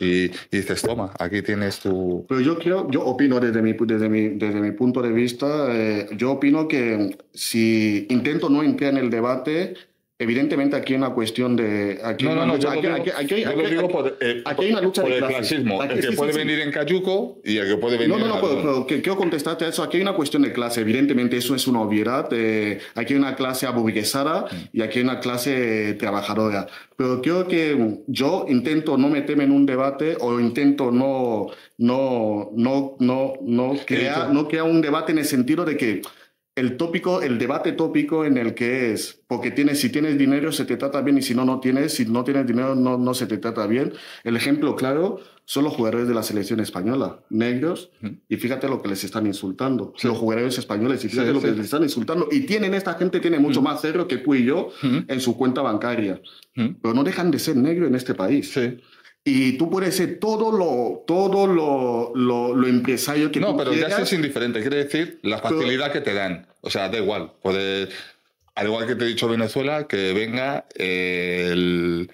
y, dices, toma, aquí tienes tu... Pero yo quiero, yo opino desde mi, desde mi, desde mi punto de vista, eh, yo opino que si intento no entrar en el debate Evidentemente aquí hay una cuestión de... Aquí no, no, no, yo digo, por, hay una lucha de el clasismo. el que puede venir en Cayuco y el que puede venir no, no, No, no, quiero contestarte a eso. Aquí hay una cuestión de clase. Evidentemente eso es una obviedad. Eh, aquí hay una clase aburguesada mm. y aquí hay una clase trabajadora. Pero creo que yo intento no meterme en un debate o intento no, no, no, no, no, crear, no crear un debate en el sentido de que el tópico, el debate tópico en el que es, porque tienes, si tienes dinero se te trata bien y si no, no tienes, si no tienes dinero no, no se te trata bien. El ejemplo claro son los jugadores de la selección española, negros, y fíjate lo que les están insultando. Los jugadores españoles, y fíjate lo que les están insultando. Y tienen, esta gente tiene mucho más cerro que tú y yo en su cuenta bancaria, pero no dejan de ser negros en este país. Y tú puedes ser todo lo, todo lo, lo, lo empresario que no, pero ya es indiferente. Quiere decir la facilidad que te dan. O sea, da igual. al igual que te he dicho Venezuela, que venga eh, el,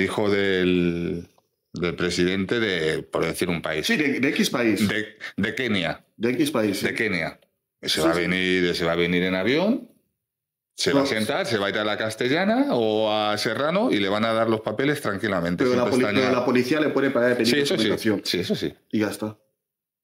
hijo del, presidente de, por decir un país. Sí, de, X país. De, Kenia. De X país. De Kenia. Se, va a venir, se va a venir en avión se va a sentar, se va a ir a la castellana o a Serrano y le van a dar los papeles tranquilamente. Pero, la, policía le puede parar de pedir documentación. sí, sí, eso sí. Y ya está.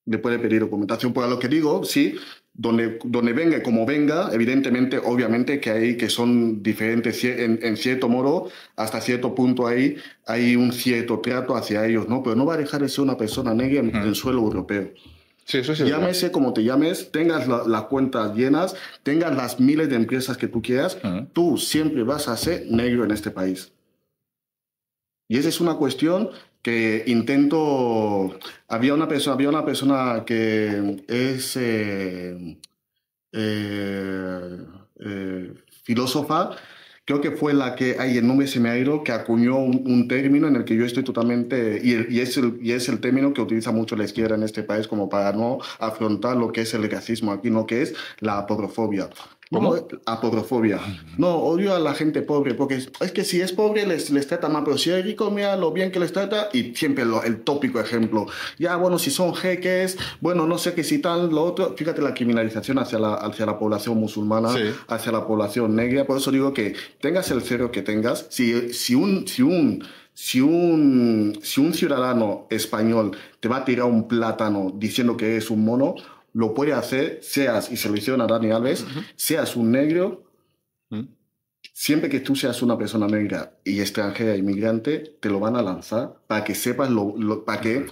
Le puede pedir documentación. Por lo que digo, sí, donde, donde venga como venga, evidentemente, obviamente que hay que son diferentes, en, cierto modo, hasta cierto punto ahí hay un cierto trato hacia ellos, ¿no? Pero no va a dejar de ser una persona negra en el suelo europeo. Llámese como te llames, tengas las cuentas llenas, tengas las miles de empresas que tú quieras, tú siempre vas a ser negro en este país. Y esa es una cuestión que intento... Había una persona, había una persona que es eh, eh, eh, filósofa creo que fue la que hay en ha ido que acuñó un, término en el que yo estoy totalmente, y, es el, término que utiliza mucho la izquierda en este país como para no afrontar lo que es el racismo aquí, no que es la apodrofobia. ¿Cómo? No, odio a la gente pobre, porque es, que si es pobre les, trata mal, pero si es rico, mira lo bien que les trata y siempre el tópico ejemplo. Ya, bueno, si son jeques, bueno, no sé qué si tal, lo otro. Fíjate la criminalización hacia la, hacia la población musulmana, hacia la población negra. Por eso digo que tengas el cero que tengas, si, si un... Si un si un, si un ciudadano español te va a tirar un plátano diciendo que es un mono, lo puede hacer, seas, y se lo hicieron a Dani Alves, seas un negro, mm. siempre que tú seas una persona negra y extranjera, inmigrante, te lo van a lanzar para que sepas, lo, lo para que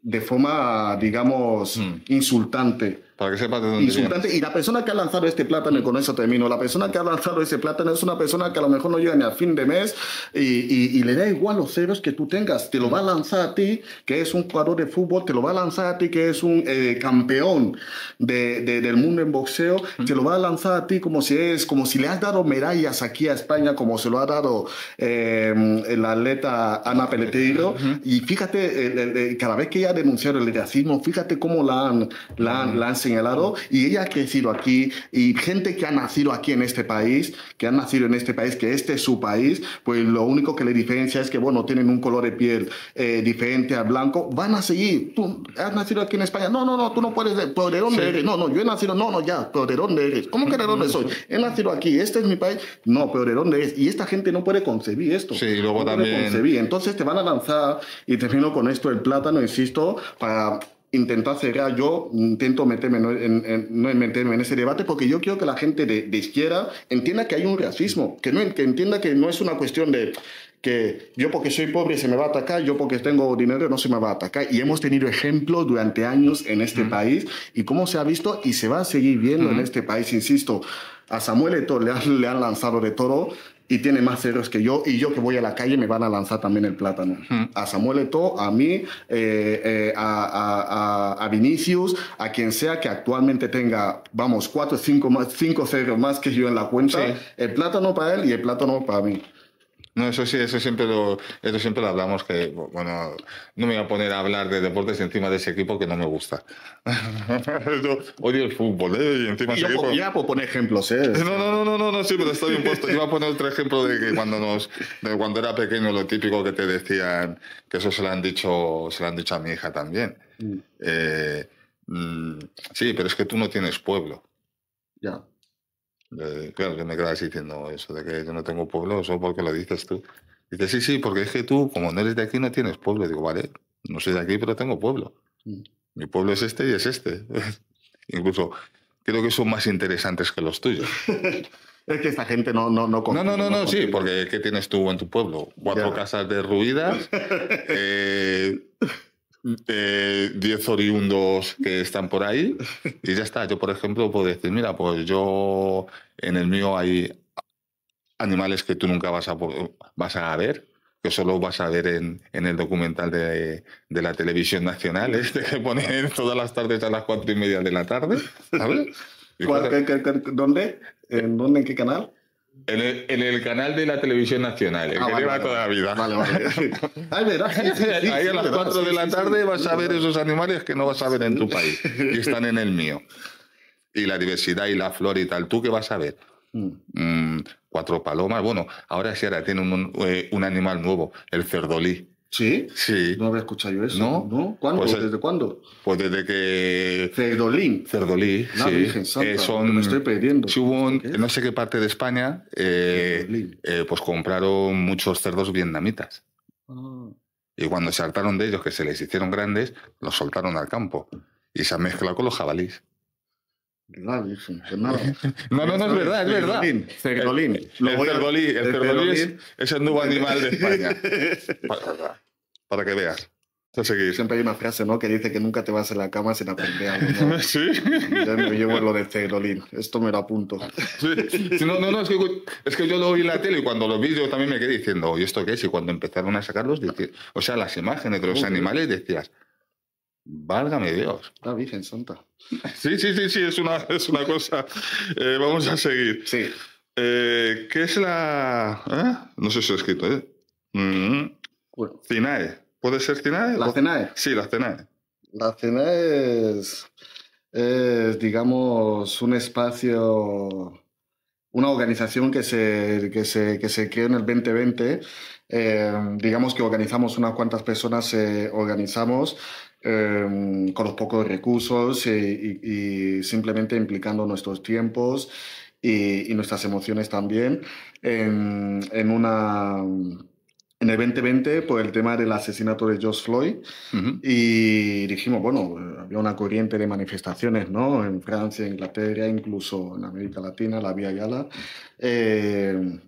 de forma, digamos, mm. insultante, para que Y la persona que ha lanzado este plátano, y con eso termino, la persona que ha lanzado ese plátano es una persona que a lo mejor no llega ni al fin de mes y, le da igual los ceros que tú tengas. Te lo va a lanzar a ti, que es un jugador de fútbol, te lo va a lanzar a ti, que es un eh, campeón de, del mundo en boxeo, te lo va a lanzar a ti como si es, como si le has dado medallas aquí a España, como se lo ha dado eh, el atleta Ana Peleteiro. Y fíjate, cada vez que ella ha denunciado el racismo, fíjate cómo la han, la, señalado y ella ha crecido aquí y gente que ha nacido aquí en este país, que han nacido en este país, que este es su país, pues lo único que le diferencia es que, bueno, tienen un color de piel eh, diferente al blanco, van a seguir. Tú has nacido aquí en España. No, no, no, tú no puedes. ¿Pero de dónde eres? No, no, yo he nacido. No, no, ya. ¿Pero de dónde eres? ¿Cómo que de dónde mm, soy? He nacido aquí. Este es mi país. No, pero ¿de dónde es? Y esta gente no puede concebir esto. Sí, luego también. Entonces te van a lanzar, y termino con esto, el plátano, insisto, para intentar cerrar, ah, yo intento meterme, no en, meterme en ese debate, porque yo quiero que la gente de, izquierda entienda que hay un racismo, que, no, entienda que no es una cuestión de que yo porque soy pobre se me va a atacar, yo porque tengo dinero no se me va a atacar. Y hemos tenido ejemplos durante años en este país y cómo se ha visto y se va a seguir viendo en este país, insisto. A Samuel Eto'o le le han lanzado de todo, y tiene más ceros que yo, y yo que voy a la calle me van a lanzar también el plátano. A Samuel Eto, a mí, eh, eh a, a, Vinicius, a quien sea que actualmente tenga, vamos, cuatro, cinco, más, cinco ceros más que yo en la cuenta, el plátano para él y el plátano para mí. No, eso sí, eso siempre lo, eso siempre hablamos, que bueno, no me voy a poner a hablar de deportes encima de ese equipo que no me gusta. hoy el fútbol, ¿eh? encima ya puedo poner ejemplos, ¿eh? No, no, no, no, no, sí, pero estoy bien puesto. Iba a poner otro ejemplo de que cuando nos, de cuando era pequeño, lo típico que te decían, que eso se lo han dicho, se lo han dicho a mi hija también. Mm. Eh, mm, sí, pero es que tú no tienes pueblo. Ya claro que me quedas diciendo eso de que yo no tengo pueblo, eso porque lo dices tú. Dice, sí, sí, porque es que tú, como no eres de aquí, no tienes pueblo. Digo, vale, no soy de aquí, pero tengo pueblo. Mm. Mi pueblo es este y es este. Incluso creo que son más interesantes que los tuyos. es que esta gente no no No, no, no, no, sí, porque ¿qué tienes tú en tu pueblo? Cuatro casas derruidas. eh, Mm. diez 10 oriundos que están por ahí y ya está. Yo, por ejemplo, puedo decir, mira, pues yo en el mío hay animales que tú nunca vas a, vas a ver, que solo vas a ver en, en el documental de, la televisión nacional, este que pone todas las tardes a las cuatro y media de la tarde, dónde? ¿En qué canal? En el, canal de la televisión nacional, el ah, que lleva toda la vida. Ahí a las 4 de la tarde vas a ver esos animales que no vas a ver en tu país y están en el mío. Y la diversidad y la flor y tal. ¿Tú qué vas a ver? Mm. Mm, cuatro palomas. Bueno, ahora sí, ahora tiene eh, un animal nuevo, el cerdolí. ¿Sí? Sí. No había escuchado yo eso. ¿No? ¿Cuándo? Pues, eh, ¿Desde cuándo? Pues desde que... Cerdolín. Cerdolí, sí. son... me estoy perdiendo. Si no sé qué parte de España, eh, eh, pues compraron muchos cerdos vietnamitas. Ah. Y cuando se hartaron de ellos, que se les hicieron grandes, los soltaron al campo. Y se han mezclado con los jabalíes. No, no, no es verdad, es verdad. Cerdolín. El cerdolín es, el nuevo animal de España. Para, que veas. Siempre hay una frase, ¿no? Que dice que nunca te vas a la cama sin aprender algo. Sí. Ya me llevo lo de cerdolín, Esto me lo apunto. Sí. No, no, no. Es que, es que yo lo vi en la tele y cuando lo vi yo también me quedé diciendo, ¿y esto qué es? Y cuando empezaron a sacarlos, o sea, las imágenes de los animales decías, Válgame Dios. La Virgen Santa. Sí, sí, sí, sí, es una, cosa. Eh, vamos a seguir. Sí. Eh, ¿Qué es la. Ah? No sé si lo he escrito, ¿eh? CINAE. Mm. ¿Puede ser CINAE? La CINAE. Sí, la CINAE. La CINAE es, digamos, un espacio, una organización que se, que se, creó en el 2020. Eh, digamos que organizamos unas cuantas personas, organizamos Em, con los pocos recursos y, simplemente implicando nuestros tiempos y, nuestras emociones también en, en una... En el 2020, por el tema del asesinato de George Floyd, y dijimos, bueno, había una corriente de manifestaciones, ¿no? En Francia, Inglaterra, incluso en América Latina, la Vía Yala. Eh, em,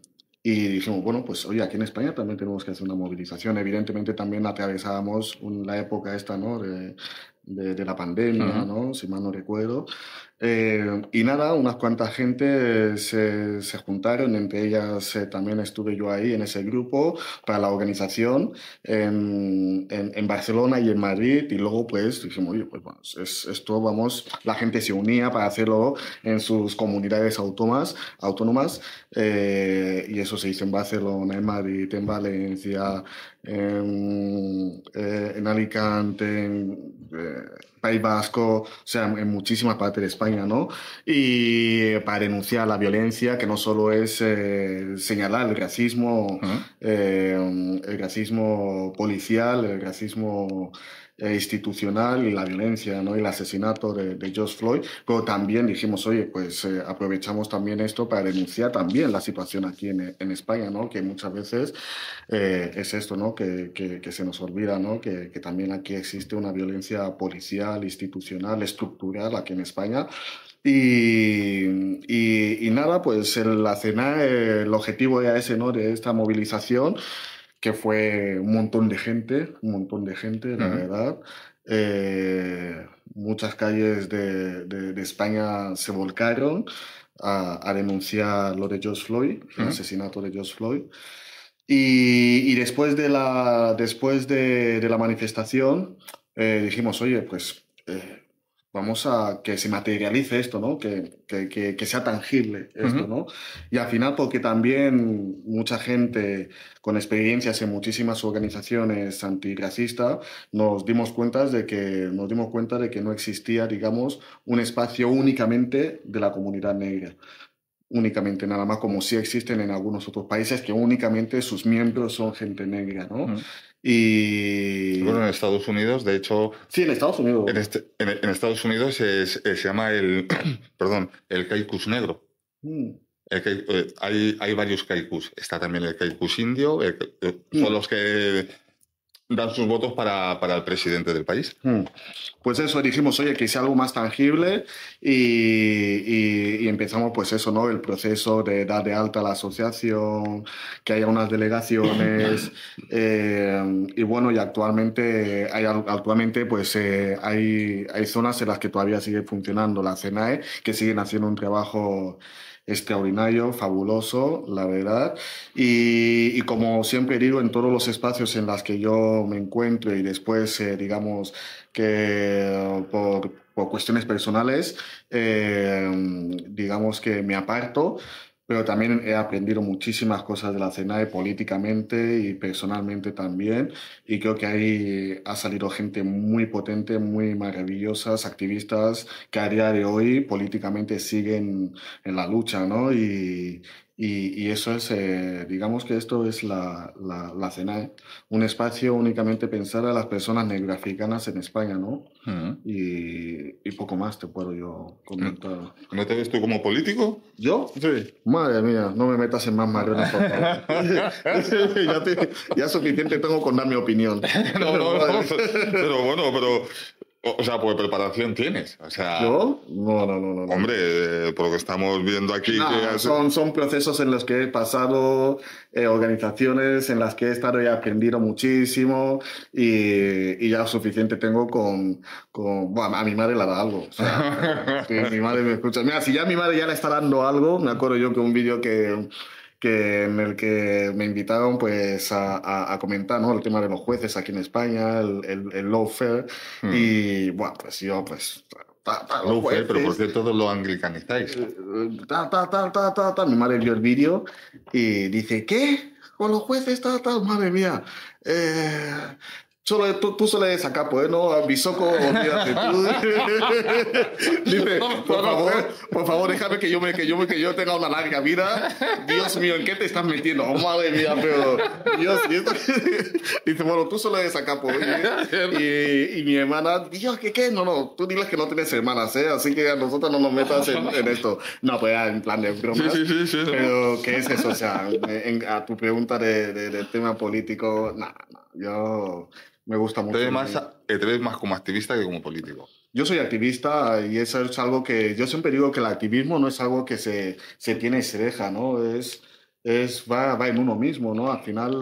y dijimos, bueno, pues oye, aquí en España también tenemos que hacer una movilización. Evidentemente también atravesábamos la época esta, ¿no? De, la pandemia, ¿no? Si mal no recuerdo. Eh, y nada, unas cuantas gente se, se juntaron, entre ellas eh, también estuve yo ahí en ese grupo para la organización en, en, Barcelona y en Madrid. Y luego, pues dijimos, oye, pues bueno, esto vamos, la gente se unía para hacerlo en sus comunidades autónomas, autónomas eh, y eso se hizo en Barcelona, en Madrid, en Valencia, en, en Alicante, en País Vasco, o sea, en muchísima parte de España, ¿no? Y para denunciar la violencia, que no solo es eh, señalar el racismo, eh, el racismo policial, el racismo eh, institucional y la violencia ¿no? y el asesinato de, de George Floyd, pero también dijimos, oye, pues eh, aprovechamos también esto para denunciar también la situación aquí en, España, ¿no? que muchas veces eh, es esto, ¿no? que, se nos olvida, ¿no? Que, también aquí existe una violencia policial, institucional, estructural aquí en España. Y, nada, pues el, la cena, el objetivo era ese, ¿no? de esta movilización que fue un montón de gente, un montón de gente, la verdad. Eh, muchas calles de, España se volcaron a, denunciar lo de George Floyd, el asesinato de George Floyd. Y, después de la, después de, la manifestación eh, dijimos, oye, pues eh, vamos a que se materialice esto, ¿no? Que, que, que sea tangible esto, ¿no? Y al final, porque también mucha gente con experiencias en muchísimas organizaciones antirracistas nos dimos cuenta de que nos dimos cuenta de que no existía, digamos, un espacio únicamente de la comunidad negra únicamente nada más, como si existen en algunos otros países, que únicamente sus miembros son gente negra, ¿no? Y... Bueno, en Estados Unidos, de hecho... Sí, en Estados Unidos. En, este, Estados Unidos eh, se llama el, perdón, el caicus negro. Mm. Eh, hay, varios caicus. Está también el caicus indio, el, eh, son mm. los que dar sus votos para, el presidente del país. Hmm. Pues eso, dijimos, oye, que sea algo más tangible y, empezamos, pues eso, ¿no? El proceso de dar de alta la asociación, que haya unas delegaciones eh, y bueno, y actualmente, hay, actualmente pues eh, hay, hay zonas en las que todavía sigue funcionando la CENAE, que siguen haciendo un trabajo extraordinario, fabuloso, la verdad. Y, como siempre digo, en todos los espacios en los que yo me encuentro y después, eh, digamos, que por, cuestiones personales, eh, digamos que me aparto, pero también he aprendido muchísimas cosas de la de políticamente y personalmente también. Y creo que ahí ha salido gente muy potente, muy maravillosas, activistas que a día de hoy políticamente siguen en la lucha, ¿no? Y, y, eso es, eh, digamos que esto es la, la, la ¿eh? un espacio únicamente pensado a las personas negroafricanas en España, ¿no? y, poco más te puedo yo comentar. ¿No te ves tú como político? ¿Yo? Sí. Madre mía, no me metas en más marrones, por favor. ya, ya suficiente tengo con dar mi opinión. no, no, pero bueno, pero o sea, pues preparación tienes. O sea, ¿Yo? No, no, no, no. Hombre, eh, por lo que estamos viendo aquí. que son, son procesos en los que he pasado, eh, organizaciones en las que he estado y he aprendido muchísimo y, y ya suficiente tengo con, con. Bueno, a mi madre le da algo. O mi madre me escucha. Mira, si ya mi madre ya le está dando algo, me acuerdo yo que un vídeo que que en el que me invitaron pues, a, comentar ¿no? el tema de los jueces aquí en España, el, el, el lawfare, y bueno, pues yo pues Ta, fair, pero ¿por qué todos lo anglicanizáis? Ta, ta, ta, ta, ta, Mi madre vio el vídeo y dice, ¿qué? Con los jueces, tal, tal madre mía. Eh, Solo púsole le ¿eh? No, a Bisoco, olvídate tú. Dime, por favor, por favor, déjame que yo, que, yo, que yo tenga una larga vida. Dios mío, ¿en qué te estás metiendo? Oh, madre mía, pero... Dios, Dice, bueno, tú solo le a pues Y, y, mi hermana, Dios, ¿qué qué? No, no, tú diles que no tienes hermanas, ¿eh? Así que a nosotros no nos metas en, esto. No, pues en plan de bromas. Sí, sí, sí, pero, ¿qué es eso? O sea, a tu pregunta de, de, tema político, nada, nada yo me gusta mucho. Eh, te ves, más, más como activista que como político. Yo soy activista y eso es algo que yo siempre digo que el activismo no es algo que se, se tiene y se deja, ¿no? Es, es, va, va, en uno mismo, ¿no? Al final,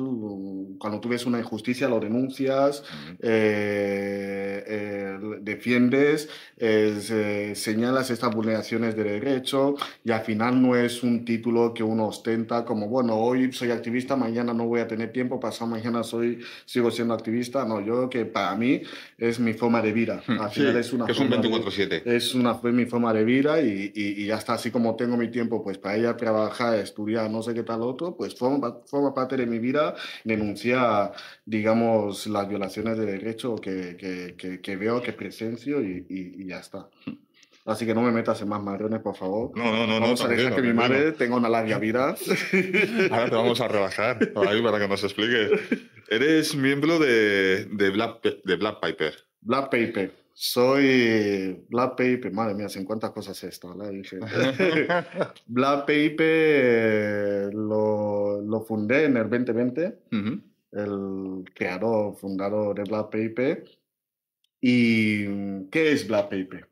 cuando tú ves una injusticia, lo denuncias, eh, eh, defiendes, eh, señalas estas vulneraciones de derecho y al final no es un título que uno ostenta como, bueno, hoy soy activista, mañana no voy a tener tiempo, pasado mañana soy, sigo siendo activista. No, yo que para mí es mi forma de vida. Hmm, es una... es un 24-7. Es una, mi forma de vida y, y, y hasta así como tengo mi tiempo, pues para ella trabajar, estudiar, no sé qué tal otro, pues forma, forma parte de mi vida denunciar, digamos, las violaciones de derecho que, veo, que presencio y, ya está. Así que no me metas en más marrones, por favor. No, no, no. no, a que mi madre tenga una larga vida. Ahora te vamos a rebajar para que nos expliques. Eres miembro de, Black, de Black Piper. Black Paper soy Black Paper. madre mía, 50 cosas esto, la dije. Black Paper eh, lo, lo, fundé en el 2020, el creador, fundador de Black Paper. ¿Y qué es Black Paper?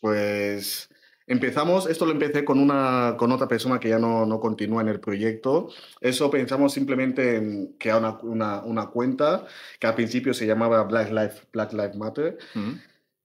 Pues Empezamos, esto lo empecé con, una, con otra persona que ya no, no continúa en el proyecto. Eso pensamos simplemente en crear una, una, cuenta que al principio se llamaba Black Life, Black Life Matter.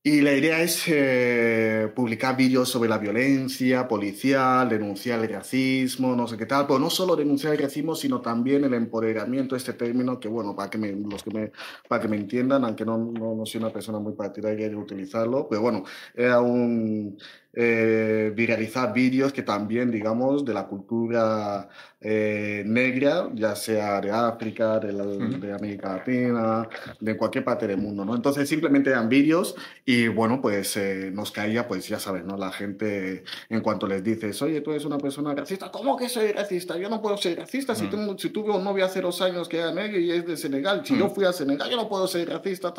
Y la idea es eh, publicar vídeos sobre la violencia policial, denunciar el racismo, no sé qué tal, pero no solo denunciar el racismo, sino también el empoderamiento, este término que, bueno, para que me, los que me, para que me entiendan, aunque no, no, no soy una persona muy partidaria de utilizarlo, pero bueno, era un, eh, viralizar vídeos que también, digamos, de la cultura eh, negra, ya sea de África, de, América Latina, de cualquier parte del mundo, ¿no? Entonces simplemente eran vídeos y bueno, pues eh, nos caía, pues ya sabes, ¿no? La gente en cuanto les dices, oye, tú eres una persona racista, ¿cómo que soy racista? Yo no puedo ser racista. Si, tuve un novio hace dos años que era negro y es de Senegal, si yo fui a Senegal, yo no puedo ser racista.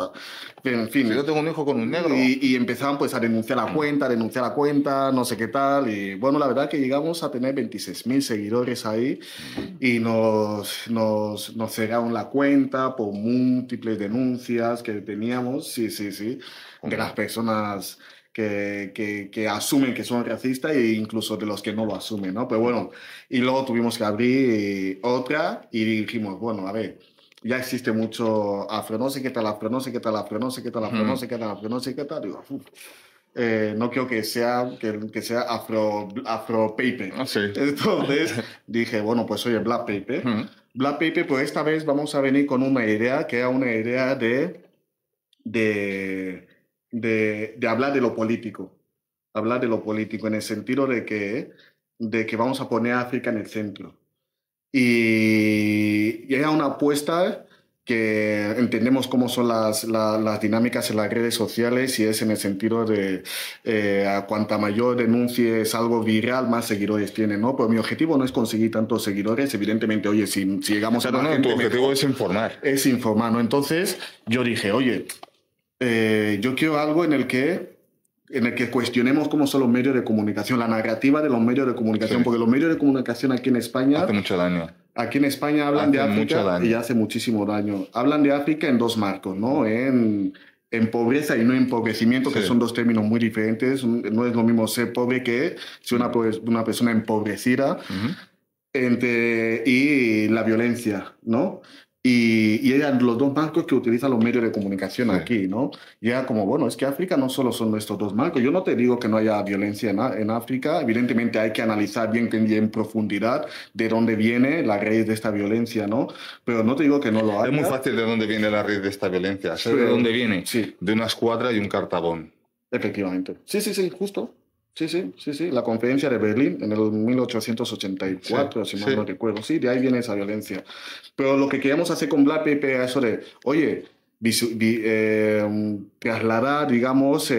Pero, en fin. yo tengo un hijo con un negro. Y, y empezaban pues a denunciar la cuenta, a denunciar la cuenta no sé qué tal. Y bueno, la verdad que llegamos a tener mil seguidores ahí y nos, nos, nos cerraron la cuenta por múltiples denuncias que teníamos, sí, sí, sí, de las personas que, que, que, asumen que son racistas e incluso de los que no lo asumen, ¿no? Pero bueno, y luego tuvimos que abrir eh, otra y dijimos, bueno, a ver, ya existe mucho afro, no sé qué tal afro, no sé qué tal afro, no sé qué tal afro, no sé qué tal afro, no sé qué tal, digo, eh, no quiero que sea, que, sea afro, afro paper. Ah, Entonces dije, bueno, pues oye, Black Paper. Black Paper, pues esta vez vamos a venir con una idea que era una idea de, de, de, hablar de lo político. Hablar de lo político en el sentido de que, de que vamos a poner a África en el centro. Y, y una apuesta que entendemos cómo son las, dinámicas en las redes sociales y es en el sentido de eh, cuanta mayor es algo viral, más seguidores tiene. ¿no? Pues mi objetivo no es conseguir tantos seguidores, evidentemente, oye, si, llegamos a... No, tu objetivo es informar. Es informar, ¿no? Entonces yo dije, oye, eh, yo quiero algo en el que en el que cuestionemos cómo son los medios de comunicación, la narrativa de los medios de comunicación, porque los medios de comunicación aquí en España... Hace mucho daño Aquí en España hablan de África y hace muchísimo daño. Hablan de África en dos marcos, ¿no? En, en pobreza y no empobrecimiento, que son dos términos muy diferentes. No es lo mismo ser pobre que ser una, pues, una persona empobrecida. entre, y la violencia, ¿no? Y, eran los dos marcos que utilizan los medios de comunicación aquí, ¿no? Y era como, bueno, es que África no solo son estos dos marcos. Yo no te digo que no haya violencia en, África. Evidentemente hay que analizar bien, en profundidad de dónde viene la raíz de esta violencia, ¿no? Pero no te digo que no lo haya. Es muy fácil de dónde viene la raíz de esta violencia. ¿Sabes de dónde viene? Sí. De una escuadra y un cartabón. Efectivamente. Sí, sí, sí, justo. Sí, sí, sí, sí. La conferencia de Berlín en el 1884, si mal no recuerdo. Sí, de ahí viene esa violencia. Pero lo que queremos hacer con Black Paper es eso de, oye, eh, mm, trasladar, digamos,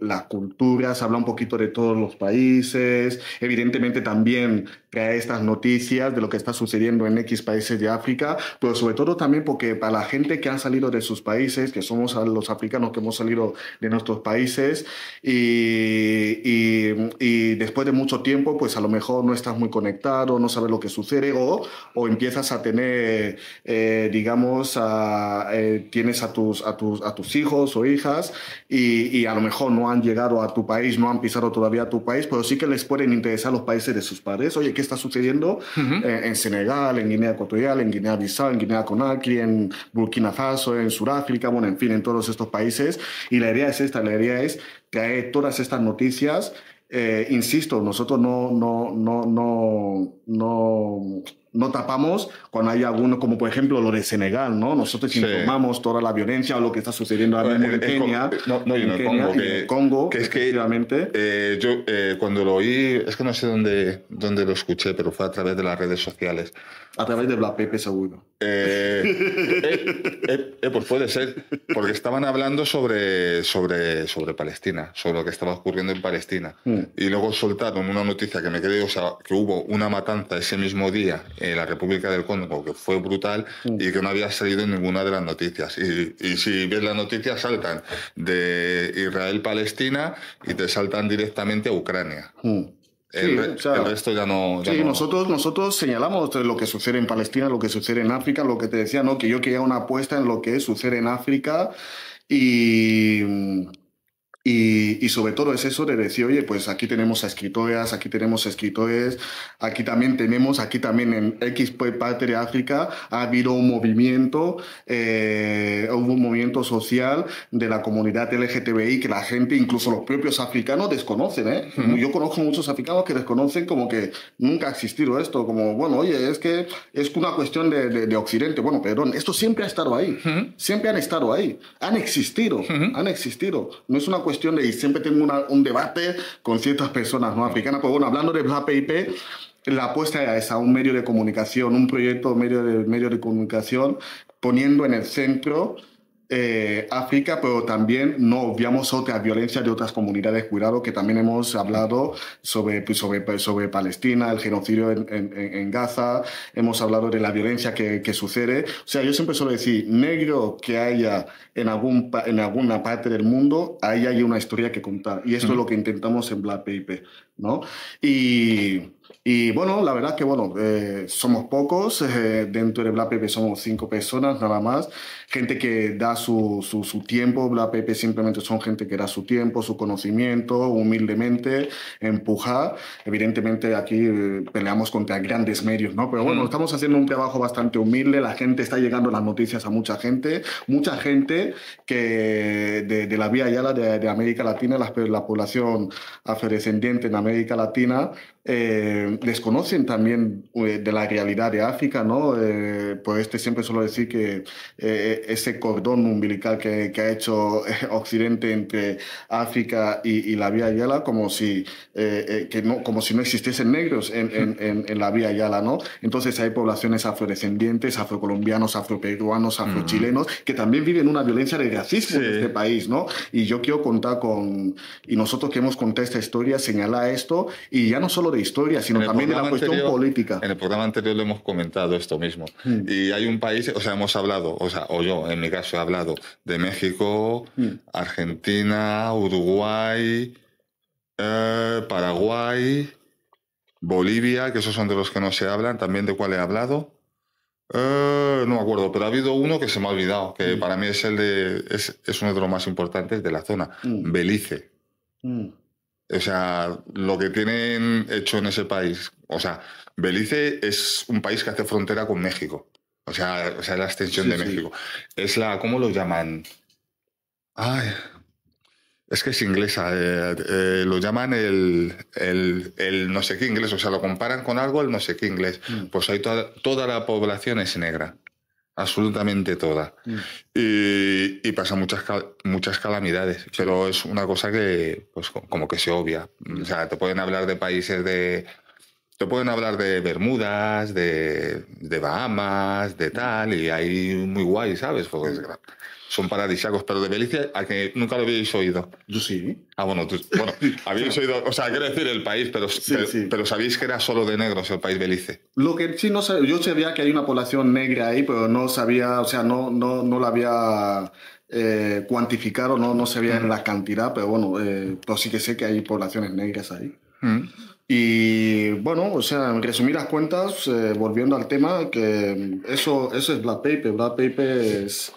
las culturas, habla un poquito de todos los países, evidentemente también trae estas noticias de lo que está sucediendo en X países de África, pero sobre todo también porque para la gente que ha salido de sus países, que somos los africanos que hemos salido de nuestros países, y, después de mucho tiempo, pues a lo mejor no estás muy conectado, no sabes lo que sucede, o, o empiezas a tener, eh, digamos, a, eh, tienes a tus, a tus, a tus hijos o hijas y, a lo mejor no han llegado a tu país, no han pisado todavía a tu país, pero sí que les pueden interesar los países de sus padres. Oye, ¿qué está sucediendo eh, en, Senegal, en Guinea Ecuatorial, en Guinea Bissau, en Guinea Conakry, en Burkina Faso, en Sudáfrica, bueno, en fin, en todos estos países? Y la idea es esta, la idea es traer todas estas noticias. Eh, insisto, nosotros no, no, no, no, no no tapamos cuando hay alguno, como por ejemplo lo de Senegal, ¿no? Nosotros informamos toda la violencia o lo que está sucediendo ahora en, eh, eh, eh, en, No, en, Congo, que, es que eh, yo cuando lo oí, es que no sé dónde, dónde lo escuché, pero fue a través de las redes sociales. A través de la Pepe seguro. Eh, pues puede ser, porque estaban hablando sobre, sobre, sobre Palestina, sobre lo que estaba ocurriendo en Palestina. Mm. Y luego soltaron una noticia que me quedé, o sea, que hubo una matanza ese mismo día la República del Congo, que fue brutal y que no había salido en ninguna de las noticias. Y, si ves las noticias, saltan de Israel-Palestina y te saltan directamente a Ucrania. El, resto ya no. sí, Nosotros, nosotros señalamos lo que sucede en Palestina, lo que sucede en África, lo que te decía, ¿no? Que yo quería una apuesta en lo que sucede en África y y, sobre todo es eso de decir, oye, pues aquí tenemos a escritoras, aquí tenemos escritores, aquí también tenemos, aquí también en X pues, parte de África ha habido un movimiento, eh, hubo un movimiento social de la comunidad LGTBI que la gente, incluso los propios africanos, desconocen. ¿eh? Yo conozco muchos africanos que desconocen como que nunca ha existido esto, como, bueno, oye, es que es una cuestión de, de, Occidente. Bueno, perdón, esto siempre ha estado ahí, siempre han estado ahí, han existido, han existido. No es una cuestión cuestión de, y siempre tengo un debate con ciertas personas no africanas, pues bueno, hablando de Black la apuesta es a un medio de comunicación, un proyecto medio de, medio de comunicación, poniendo en el centro eh, África, pero también no obviamos otras violencias de otras comunidades. Cuidado, que también hemos hablado sobre, pues, sobre, sobre Palestina, el genocidio en, Gaza, hemos hablado de la violencia que, que, sucede. O sea, yo siempre suelo decir, negro que haya en, algún, en alguna parte del mundo, ahí hay una historia que contar. Y esto es lo que intentamos en Black Paper, ¿no? Y... Y bueno, la verdad que bueno, eh, somos pocos, eh, dentro de Black somos cinco personas nada más, gente que da su, su, tiempo, la Pepe simplemente son gente que da su tiempo, su conocimiento, humildemente, empuja. Evidentemente aquí eh, peleamos contra grandes medios, ¿no? Pero bueno, estamos haciendo un trabajo bastante humilde, la gente está llegando las noticias a mucha gente, mucha gente que de, la vía Yala de, de América Latina, la, población afrodescendiente en América Latina, eh, desconocen también eh, de la realidad de África, ¿no? pues este siempre suelo decir que ese, cordón umbilical que, que, ha hecho eh, Occidente entre África y, la Vía Yala, como si, eh, eh, que no, como si no existiesen negros en, la Vía Yala, ¿no? Entonces hay poblaciones afrodescendientes, afrocolombianos, afroperuanos, afrochilenos, que también viven una violencia de racismo en este país, ¿no? Y yo quiero contar con, y nosotros que hemos contado esta historia, señalar esto, y ya no solo de historia, sino también de la cuestión política. En el programa anterior lo hemos comentado esto mismo. Hmm. Y hay un país, o sea, hemos hablado, o sea, yo en mi caso he hablado de México, mm. Argentina, Uruguay, eh, Paraguay, Bolivia, que esos son de los que no se hablan, también de cuál he hablado. Eh, no me acuerdo, pero ha habido uno que se me ha olvidado, que mm. para mí es el de. Es, uno de los más importantes de la zona, mm. Belice. O sea, lo que tienen hecho en ese país. O sea, Belice es un país que hace frontera con México. O sea, o sea la extensión de México. Es la, ¿cómo lo llaman? Ay, es que es inglesa. Eh, eh, lo llaman el, el, no sé qué inglés. O sea, lo comparan con algo el no sé qué inglés. Mm. Pues ahí toda, toda la población es negra. Absolutamente toda. Mm. Y, pasan pasa muchas, muchas calamidades. Pero es una cosa que, pues, como que se obvia. O sea, te pueden hablar de países de pueden hablar de Bermudas, de, de Bahamas, de tal, y hay muy guay, ¿sabes? Pues, son paradisíacos, pero de Belice a que nunca lo habíais oído. Yo sí. Ah, bueno, tú, habíais oído, o sea, quiero decir el país, pero, pero, sabíais que era solo de negros el país Belice. Lo que sí, no sé, yo sabía que hay una población negra ahí, pero no sabía, o sea, no, no, no la había eh, cuantificado, no, no sabía mm. en la cantidad, pero bueno, eh, sí que sé que hay poblaciones negras ahí. Mm. Y bueno, o sea, en resumidas cuentas, eh, volviendo al tema, que eso, eso es Black Paper. Black Paper es,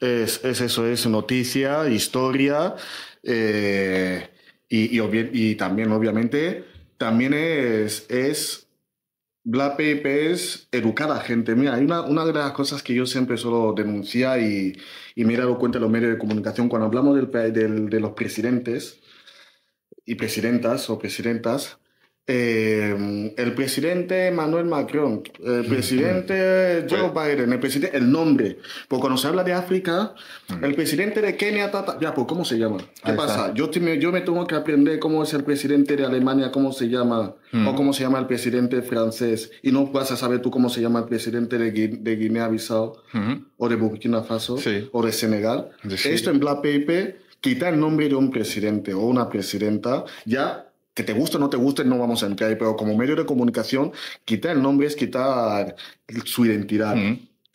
es, eso, es noticia, historia eh, y, y, también, obviamente, también es, es Black Paper es educar a gente. Mira, hay una, de las cosas que yo siempre solo denuncia y, y me he dado cuenta en los medios de comunicación cuando hablamos de los presidentes y presidentas o presidentas, eh, el presidente Manuel Macron, el presidente Joe Biden, el el nombre. Porque cuando se habla de África, mm. el presidente de Kenia, ya, pues, ¿cómo se llama? ¿Qué pasa? Yo, yo, me tengo que aprender cómo es el presidente de Alemania, cómo se llama, mm. o cómo se llama el presidente francés. Y no vas a saber tú cómo se llama el presidente de, de Guinea-Bissau, o de Burkina Faso, o de Senegal. Esto en Black Paper quita el nombre de un presidente o una presidenta, ya que te guste o no te guste, no vamos a entrar ahí, pero como medio de comunicación, quitar el nombre es quitar su identidad.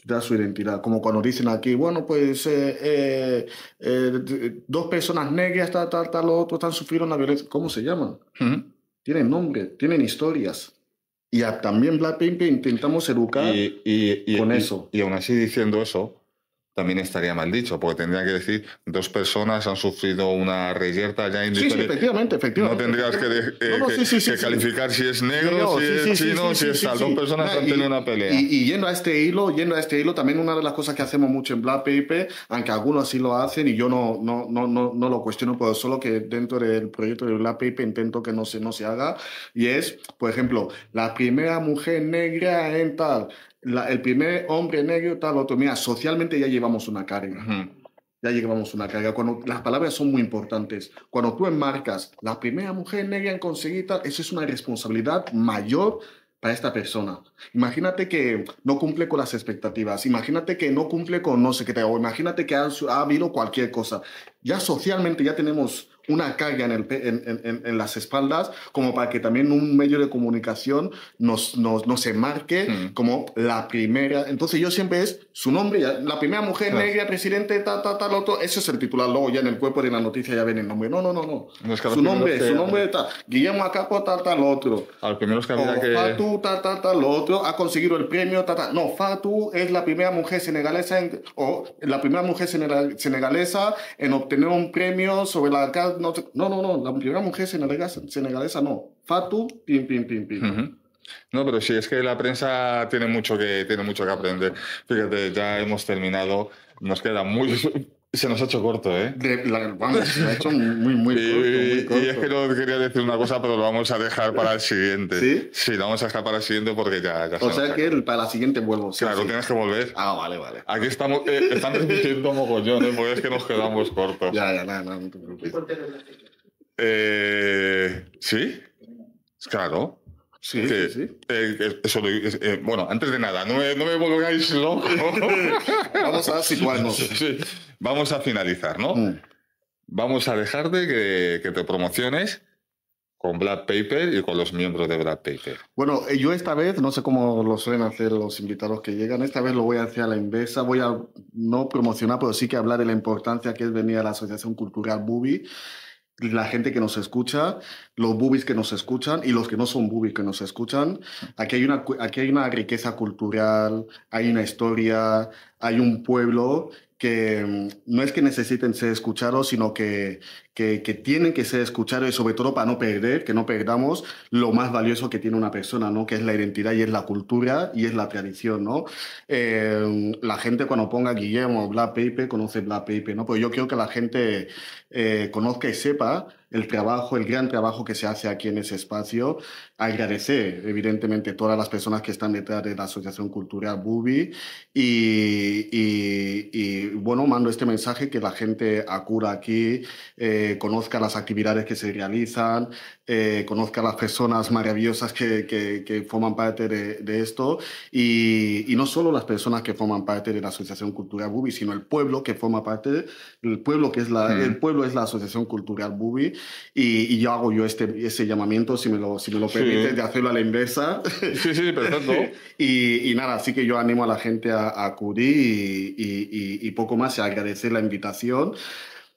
Quitar su identidad. Como cuando dicen aquí, bueno, pues eh, eh, eh, dos personas negras, tal, tal, tal, otros están sufriendo una violencia. ¿Cómo se llaman? Tienen nombre, tienen historias. Y también Black Pink intentamos educar con eso. Y aún así diciendo eso, también estaría mal dicho, porque tendría que decir dos personas han sufrido una reyerta ya indiferente. Sí, sí, efectivamente, efectivamente. No tendrías que, calificar si es negro, si es chino, si es tal. Dos personas han tenido una pelea. Y, y, yendo a este hilo, yendo a este hilo, también una de las cosas que hacemos mucho en Black Paper, aunque algunos sí lo hacen y yo no, no, no, no, no lo cuestiono, pero solo que dentro del proyecto de Black Paper intento que no se, no se haga, y es, por ejemplo, la primera mujer negra en tal, el primer hombre negro, tal, otro. Mira, socialmente ya llevamos una carga. Ya llevamos una carga. Cuando las palabras son muy importantes. Cuando tú enmarcas la primera mujer negra en conseguir tal, eso es una responsabilidad mayor para esta persona. Imagínate que no cumple con las expectativas, imagínate que no cumple con no sé qué, o imagínate que ha habido cualquier cosa. Ya socialmente ya tenemos una carga en, el, en, en, en, las espaldas, como para que también un medio de comunicación nos, nos, nos se marque como la primera. Entonces yo siempre es su nombre, la primera mujer negra, presidente, tal, tal, tal, otro. Ese es el titular, luego ya en el cuerpo de la noticia ya ven el nombre. No, no, no, no. su nombre, su nombre, tal. Guillermo Acapo, tal, tal, otro. Al primero es que... Fatu, tal, tal, tal, otro. Ha conseguido el premio, tal, tal. No, Fatu es la primera mujer senegalesa o la primera mujer senegalesa en obtener un premio sobre la carta no, no, no, la primera mujer senegalesa, no. Fatu, pim, pim, pim, pim. No, pero sí, es que la prensa tiene mucho que, tiene mucho que aprender. Fíjate, ya hemos terminado, nos queda muy, se nos ha hecho corto, ¿eh? se ha hecho muy, muy, corto, muy corto. Y, es que no quería decir una cosa, pero lo vamos a dejar para el siguiente. ¿Sí? lo vamos a dejar para el siguiente porque ya... o sea que para la siguiente vuelvo. claro, tienes que volver. Ah, vale, vale. Aquí estamos... Eh, están repitiendo mogollón, ¿eh? Porque es que nos quedamos cortos. Ya, ya, nada, no, no te preocupes. Eh, ¿Sí? Claro. Sí, sí, eh, eh, bueno, antes de nada, no me, no me volváis loco. vamos a vamos a finalizar, ¿no? Mm. Vamos a dejar de que, que, te promociones con Black Paper y con los miembros de Black Paper. Bueno, eh, yo esta vez, no sé cómo lo suelen hacer los invitados que llegan, esta vez lo voy a hacer a la inversa, voy a no promocionar, pero sí que hablar de la importancia que es venir a la Asociación Cultural Bubi la gente que nos escucha, los bubis que nos escuchan y los que no son boobies que nos escuchan. Aquí hay, una, aquí hay una riqueza cultural, hay una historia, hay un pueblo que mm, no es que necesiten ser escuchados, sino que, que, tienen que ser escuchados y sobre todo para no perder, que no perdamos lo más valioso que tiene una persona, ¿no? que es la identidad y es la cultura y es la tradición. ¿no? Eh, la gente cuando ponga Guillermo Black Paper conoce Black Paper, ¿no? pero pues yo quiero que la gente eh, conozca y sepa el trabajo, el gran trabajo que se hace aquí en ese espacio. Agradecer, evidentemente, todas las personas que están detrás de la Asociación Cultural Bubi. Y, bueno, mando este mensaje que la gente acura aquí, eh, conozca las actividades que se realizan, eh, conozca a las personas maravillosas que, que, que forman parte de, de esto y, y, no solo las personas que forman parte de la Asociación Cultural Bubi, sino el pueblo que forma parte, del el pueblo que es la, mm. el pueblo es la Asociación Cultural Bubi y, y, yo hago yo este, ese llamamiento, si me lo, si me lo permite, de hacerlo a la inversa. Sí, sí, perfecto. y, y, nada, así que yo animo a la gente a, acudir y, y poco más, a agradecer la invitación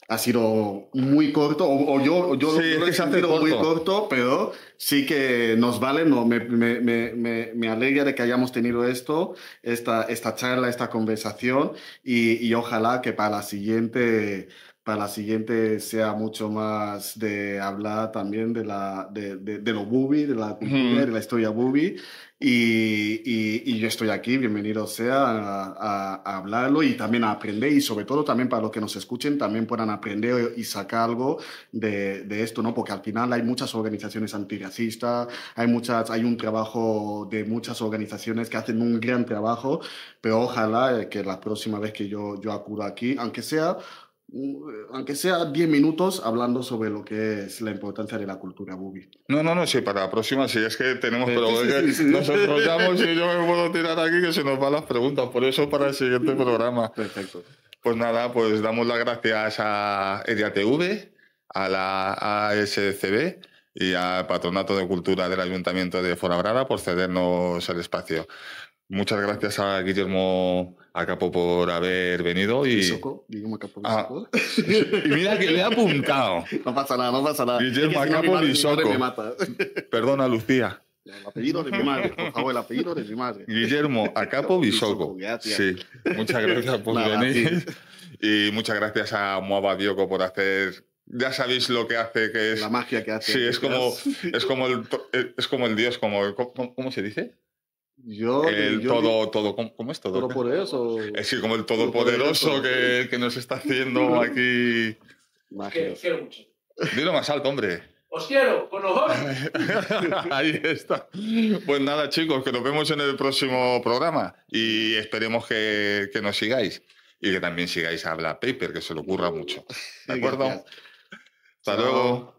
ha sido muy corto, o, yo, yo, lo he sentido muy corto, pero sí que nos vale, no, me, me, me, me, alegra de que hayamos tenido esto, esta, esta charla, esta conversación, y, y ojalá que para la siguiente para la siguiente sea mucho más de hablar también de, la, de, de, lo bubi, de la cultura, la historia bubi. Y, y, yo estoy aquí, bienvenido sea a, hablarlo y también a aprender y sobre todo también para los que nos escuchen también puedan aprender y sacar algo de, de esto, ¿no? Porque al final hay muchas organizaciones antirracistas, hay, muchas, hay un trabajo de muchas organizaciones que hacen un gran trabajo, pero ojalá eh, que la próxima vez que yo, yo acudo aquí, aunque sea Mm, aunque sea 10 minutos, hablando sobre lo que es la importancia de la cultura bubi. No, no, no, sí, para la próxima, sí, es que tenemos, pero sí, y eh, yo me puedo tirar aquí que se nos van las preguntas, por eso para el siguiente programa. Perfecto. Pues nada, pues damos las gracias a EDATV, a la ASCB y al Patronato de Cultura del Ayuntamiento de Forabrada por cedernos el espacio. Muchas gracias a Guillermo Acapo por haber venido y... Soco, digamos Capo ah, y mira que le he apuntado. No pasa nada, no pasa nada. Guillermo Acapo Bisoco. y Perdona, Lucía. El apellido de mi madre, por favor, el apellido de mi madre. Guillermo Acapo Bisoco. Sí, muchas gracias por venir. Y muchas gracias a Moabadioco por hacer. Ya sabéis lo que hace, que es. La magia que hace. Sí, es como, es como, el, es como el dios, como. cómo se dice? Yo, el todo, todo, ¿cómo, es todo? por eso. Es que como el todopoderoso que, nos está haciendo aquí. Os quiero, mucho. Dilo más alto, hombre. Os quiero, con Ahí está. Pues nada, chicos, que nos vemos en el próximo programa y esperemos que, nos sigáis y que también sigáis a Black Paper, que se lo ocurra mucho. ¿De acuerdo? Hasta luego.